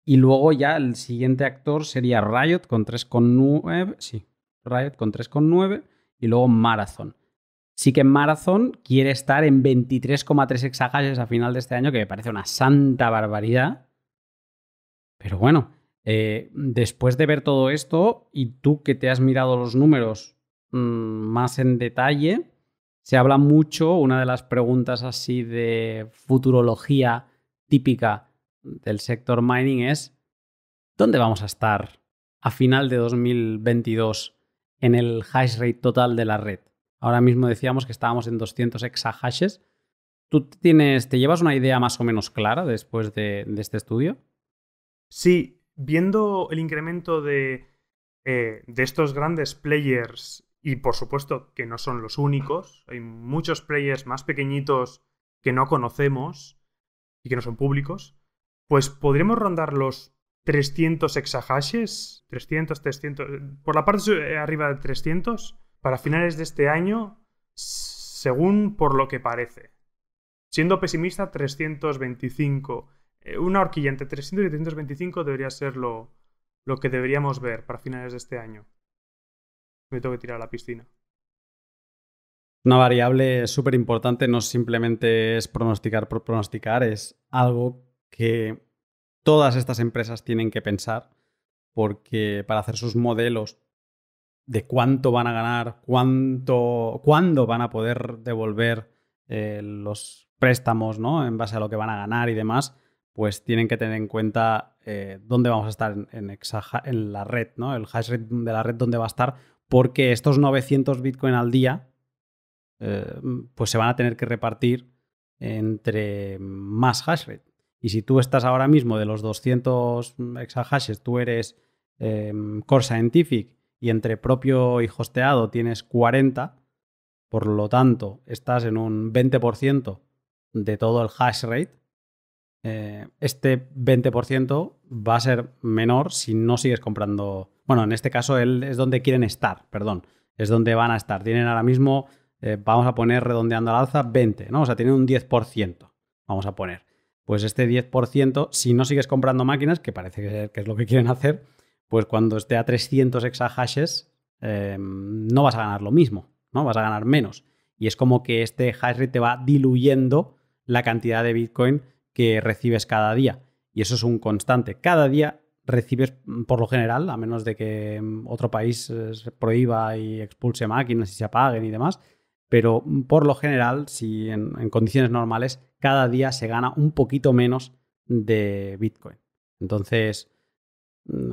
Speaker 1: Y luego ya el siguiente actor sería Riot con 3,9. Sí, Riot con 3,9 y luego Marathon. Sí que Marathon quiere estar en 23,3 hexagalles a final de este año, que me parece una santa barbaridad. Pero bueno, eh, después de ver todo esto, y tú que te has mirado los números Mm, más en detalle. Se habla mucho, una de las preguntas así de futurología típica del sector mining es, ¿dónde vamos a estar a final de 2022 en el hash rate total de la red? Ahora mismo decíamos que estábamos en 200 exahashes. ¿Tú tienes, te llevas una idea más o menos clara después de, este estudio? Sí, viendo el incremento de, eh, de estos grandes players
Speaker 2: y por supuesto que no son los únicos. Hay muchos players más pequeñitos que no conocemos y que no son públicos. Pues podríamos rondar los 300 exahashes, 300, 300, por la parte eh, arriba de 300, para finales de este año, según por lo que parece. Siendo pesimista, 325. Eh, una horquilla entre 300 y 325 debería ser lo, lo que deberíamos ver para finales de este año me tengo que tirar a la piscina.
Speaker 1: Una variable súper importante no simplemente es pronosticar por pronosticar, es algo que todas estas empresas tienen que pensar porque para hacer sus modelos de cuánto van a ganar, cuánto, cuándo van a poder devolver eh, los préstamos, ¿no? En base a lo que van a ganar y demás, pues tienen que tener en cuenta eh, dónde vamos a estar en, en, la red, ¿no? El hash rate de la red, dónde va a estar, porque estos 900 Bitcoin al día eh, pues se van a tener que repartir entre más hash rate. Y si tú estás ahora mismo de los 200 exahashes, tú eres em, Core Scientific y entre propio y hosteado tienes 40, por lo tanto estás en un 20% de todo el hash rate, eh, este 20% va a ser menor si no sigues comprando bueno, en este caso él es donde quieren estar, perdón. Es donde van a estar. Tienen ahora mismo, eh, vamos a poner redondeando al alza, 20, ¿no? O sea, tienen un 10%, vamos a poner. Pues este 10%, si no sigues comprando máquinas, que parece que es lo que quieren hacer, pues cuando esté a 300 exahashes, em, no vas a ganar lo mismo, ¿no? Vas a ganar menos. Y es como que este hash rate te va diluyendo la cantidad de Bitcoin que recibes cada día. Y eso es un constante. Cada día recibes mm, por lo general, a menos de que mm, otro país eh, prohíba y expulse máquinas y se apaguen y demás, pero mm, por lo general, si en, condiciones normales, cada día se gana un poquito menos de Bitcoin. Entonces,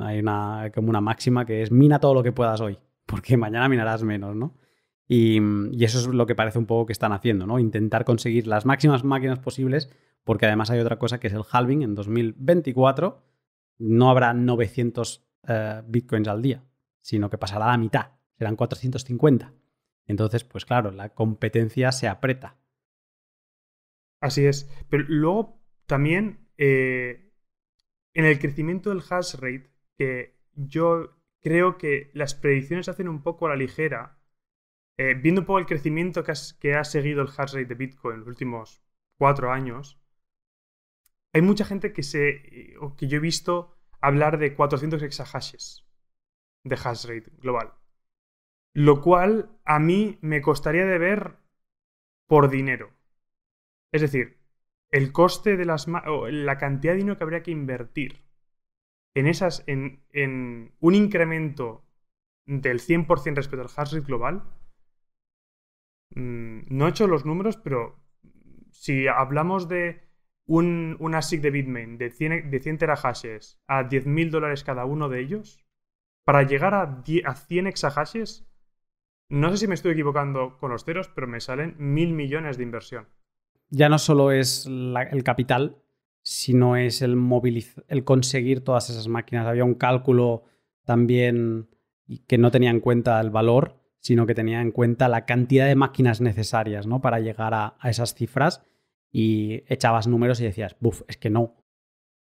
Speaker 1: hay una, como una máxima que es mina todo lo que puedas hoy, porque mañana minarás menos, ¿no? Y, y eso es lo que parece un poco que están haciendo, ¿no? Intentar conseguir las máximas máquinas posibles, porque además hay otra cosa que es el halving en 2024 no habrá 900 eh, bitcoins al día, sino que pasará la mitad, serán 450. Entonces, pues claro, la competencia se aprieta.
Speaker 2: Así es. Pero luego también eh, en el crecimiento del hash rate, que yo creo que las predicciones hacen un poco a la ligera, eh, viendo un poco el crecimiento que ha seguido el hash rate de Bitcoin en los últimos cuatro años, hay mucha gente que se. Eh, que yo he visto hablar de 400 exahashes de hash rate global. Lo cual a mí me costaría de ver por dinero. Es decir, el coste de las. la cantidad de dinero que habría que invertir en esas. en, un incremento del 100% respecto al hash rate global. Mm, no he hecho los números, pero si hablamos de un, ASIC de Bitmain de 100, de terahashes a 10.000 dólares cada uno de ellos, para llegar a, a 100 exahashes, no sé si me estoy equivocando con los ceros, pero me salen mil millones de inversión.
Speaker 1: Ya no solo es el capital, sino es el, el conseguir todas esas máquinas. Había un cálculo también que no tenía en cuenta el valor, sino que tenía en cuenta la cantidad de máquinas necesarias ¿no? para llegar a esas cifras y echabas números y decías, buf, es que no.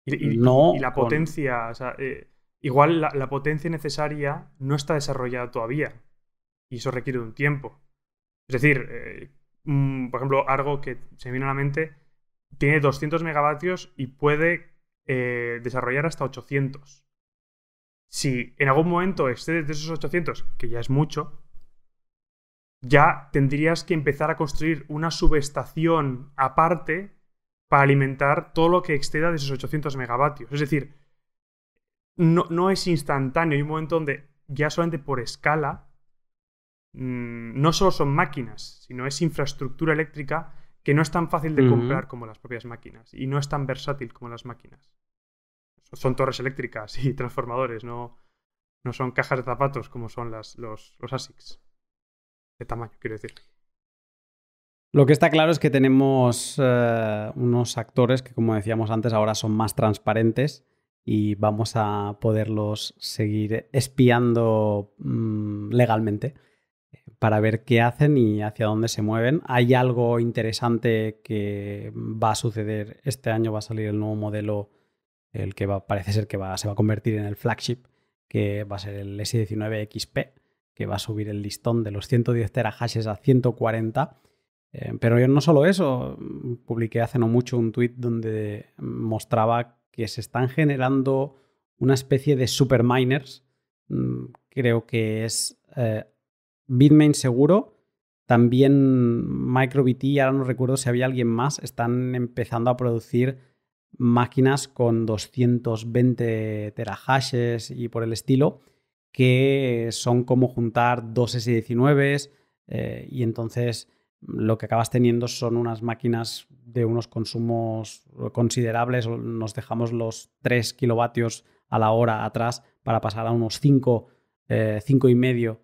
Speaker 1: Y, no la
Speaker 2: potencia, o sea, eh, igual la, potencia necesaria no está desarrollada todavía y eso requiere un tiempo. Es decir, eh, mm, por ejemplo, algo que se me viene a la mente, tiene 200 megavatios y puede eh, desarrollar hasta 800. Si en algún momento excedes de esos 800, que ya es mucho, ya tendrías que empezar a construir una subestación aparte para alimentar todo lo que exceda de esos 800 megavatios. Es decir, no, es instantáneo. Hay un momento donde ya solamente por escala, mm, no solo son máquinas, sino es infraestructura eléctrica que no es tan fácil de comprar como las propias máquinas y no es tan versátil como las máquinas. Son torres eléctricas y transformadores, no, son cajas de zapatos como son las, los ASICs tamaño, quiero decir.
Speaker 1: Lo que está claro es que tenemos eh, unos actores que, como decíamos antes, ahora son más transparentes y vamos a poderlos seguir espiando mm, legalmente para ver qué hacen y hacia dónde se mueven. Hay algo interesante que va a suceder este año, va a salir el nuevo modelo, el que parece ser que se va a convertir en el flagship, que va a ser el S19XP que va a subir el listón de los 110 terahashes a 140. Eh, pero no solo eso, mm, publiqué hace no mucho un tweet donde mostraba que se están generando una especie de super miners. Mm, creo que es eh, Bitmain seguro. También MicroBT, ahora no recuerdo si había alguien más, están empezando a producir máquinas con 220 terahashes y por el estilo que son como juntar dos s 19 y entonces lo que acabas teniendo son unas máquinas de unos consumos considerables, nos dejamos los 3 kilovatios a la hora atrás para pasar a unos 5, 5 eh, y medio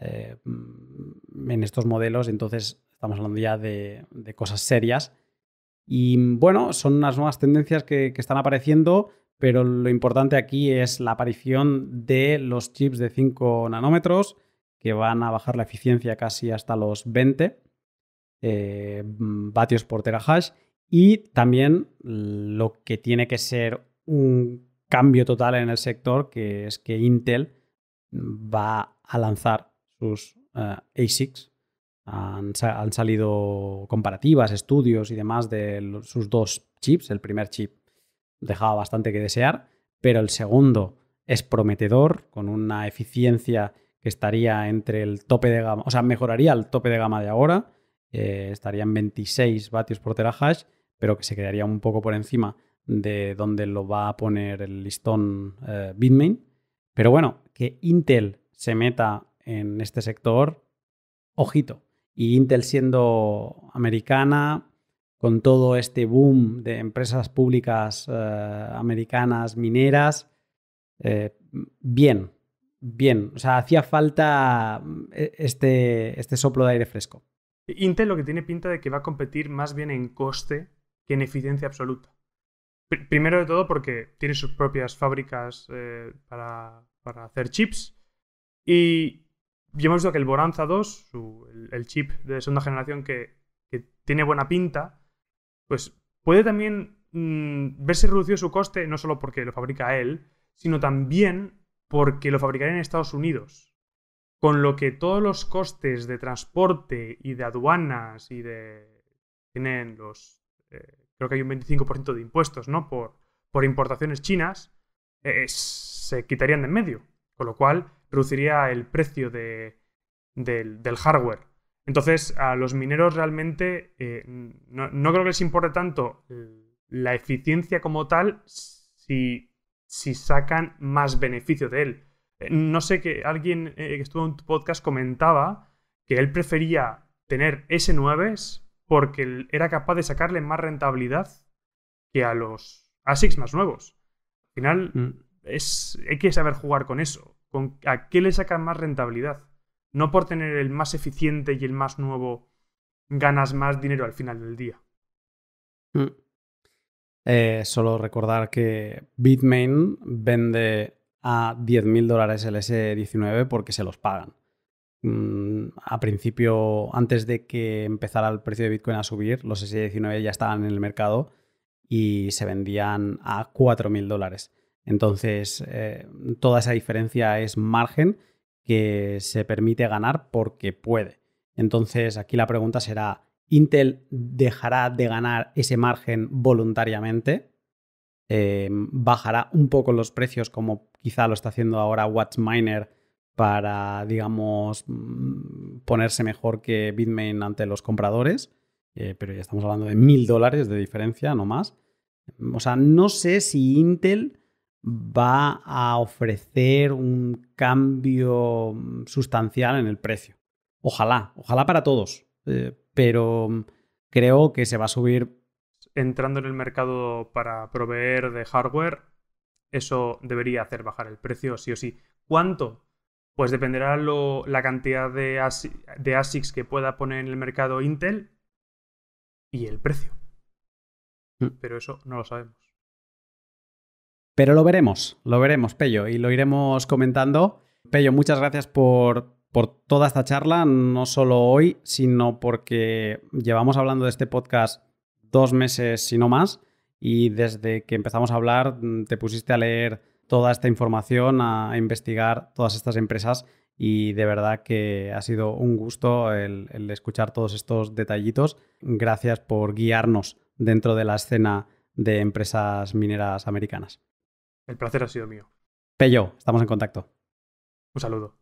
Speaker 1: eh, mm, en estos modelos, entonces estamos hablando ya de, cosas serias. Y bueno, son unas nuevas tendencias que están apareciendo, pero lo importante aquí es la aparición de los chips de 5 nanómetros que van a bajar la eficiencia casi hasta los 20 eh, vatios por terahash y también lo que tiene que ser un cambio total en el sector, que es que Intel va a lanzar sus eh, ASICs. Han, salido comparativas, estudios y demás de sus dos chips. El primer chip dejaba bastante que desear, pero el segundo es prometedor, con una eficiencia que estaría entre el tope de gama, o sea, mejoraría el tope de gama de ahora, eh, estaría en 26 vatios por terahash, pero que se quedaría un poco por encima de donde lo va a poner el listón eh, Bitmain. Pero bueno, que Intel se meta en este sector, ojito. Y Intel siendo americana, con todo este boom de empresas públicas eh, americanas mineras, eh, bien, bien. O sea, hacía falta mm, e, este, este soplo de aire fresco.
Speaker 2: Intel lo que tiene pinta de que va a competir más bien en coste que en eficiencia absoluta. primero de todo porque tiene sus propias fábricas eh, para, hacer chips y ya hemos visto que el Boranza 2, el, chip de segunda generación que tiene buena pinta, pues puede también mm, verse reducido su coste, no solo porque lo fabrica él, sino también porque lo fabricaría en Estados Unidos. Con lo que todos los costes de transporte y de aduanas y de... tienen los... Eh, creo que hay un 25% de impuestos, ¿no? Por, por importaciones chinas, eh, se quitarían de en medio. Con lo cual, reduciría el precio del, del hardware entonces, a los mineros realmente eh, no, creo que les importe tanto eh, la eficiencia como tal si, si sacan más beneficio de él. Eh, no sé que alguien que estuvo en tu podcast comentaba que él prefería tener S9 porque era capaz de sacarle más rentabilidad que a los ASICs más nuevos. Al final, mm. es, hay que saber jugar con eso. Con, ¿A qué le sacan más rentabilidad? No por tener el más eficiente y el más nuevo ganas más dinero al final del día.
Speaker 3: Mm.
Speaker 1: Eh, solo recordar que Bitmain vende a 10.000 dólares el S19 porque se los pagan. Mm, a principio, antes de que empezara el precio de Bitcoin a subir, los S19 ya estaban en el mercado y se vendían a 4.000 dólares. Entonces, eh, toda esa diferencia es margen que se permite ganar porque puede. Entonces, aquí la pregunta será, ¿Intel dejará de ganar ese margen voluntariamente? Eh, ¿Bajará un poco los precios como quizá lo está haciendo ahora Watchminer para, digamos, mm, ponerse mejor que Bitmain ante los compradores? Eh, pero ya estamos hablando de mil dólares de diferencia, no más. O sea, no sé si Intel va a ofrecer un cambio mm, sustancial en el precio. Ojalá, ojalá para todos, eh, pero mm, creo que se va a subir.
Speaker 2: Entrando en el mercado para proveer de hardware, eso debería hacer bajar el precio, sí o sí. ¿Cuánto? Pues dependerá la cantidad de, ASICs que pueda poner en el mercado Intel
Speaker 1: y el precio. Mm.
Speaker 2: Pero eso no lo sabemos.
Speaker 1: Pero lo veremos, lo veremos, Pello, y lo iremos comentando. Pello, muchas gracias por, toda esta charla, no solo hoy, sino porque llevamos hablando de este podcast dos meses, si no más, y desde que empezamos a hablar mm, te pusiste a leer toda esta información, a investigar todas estas empresas y de verdad que ha sido un gusto el, el escuchar todos estos detallitos. Gracias por guiarnos dentro de la escena de empresas mineras americanas.
Speaker 2: El placer ha sido
Speaker 3: mío. Pello, estamos en contacto. Un saludo.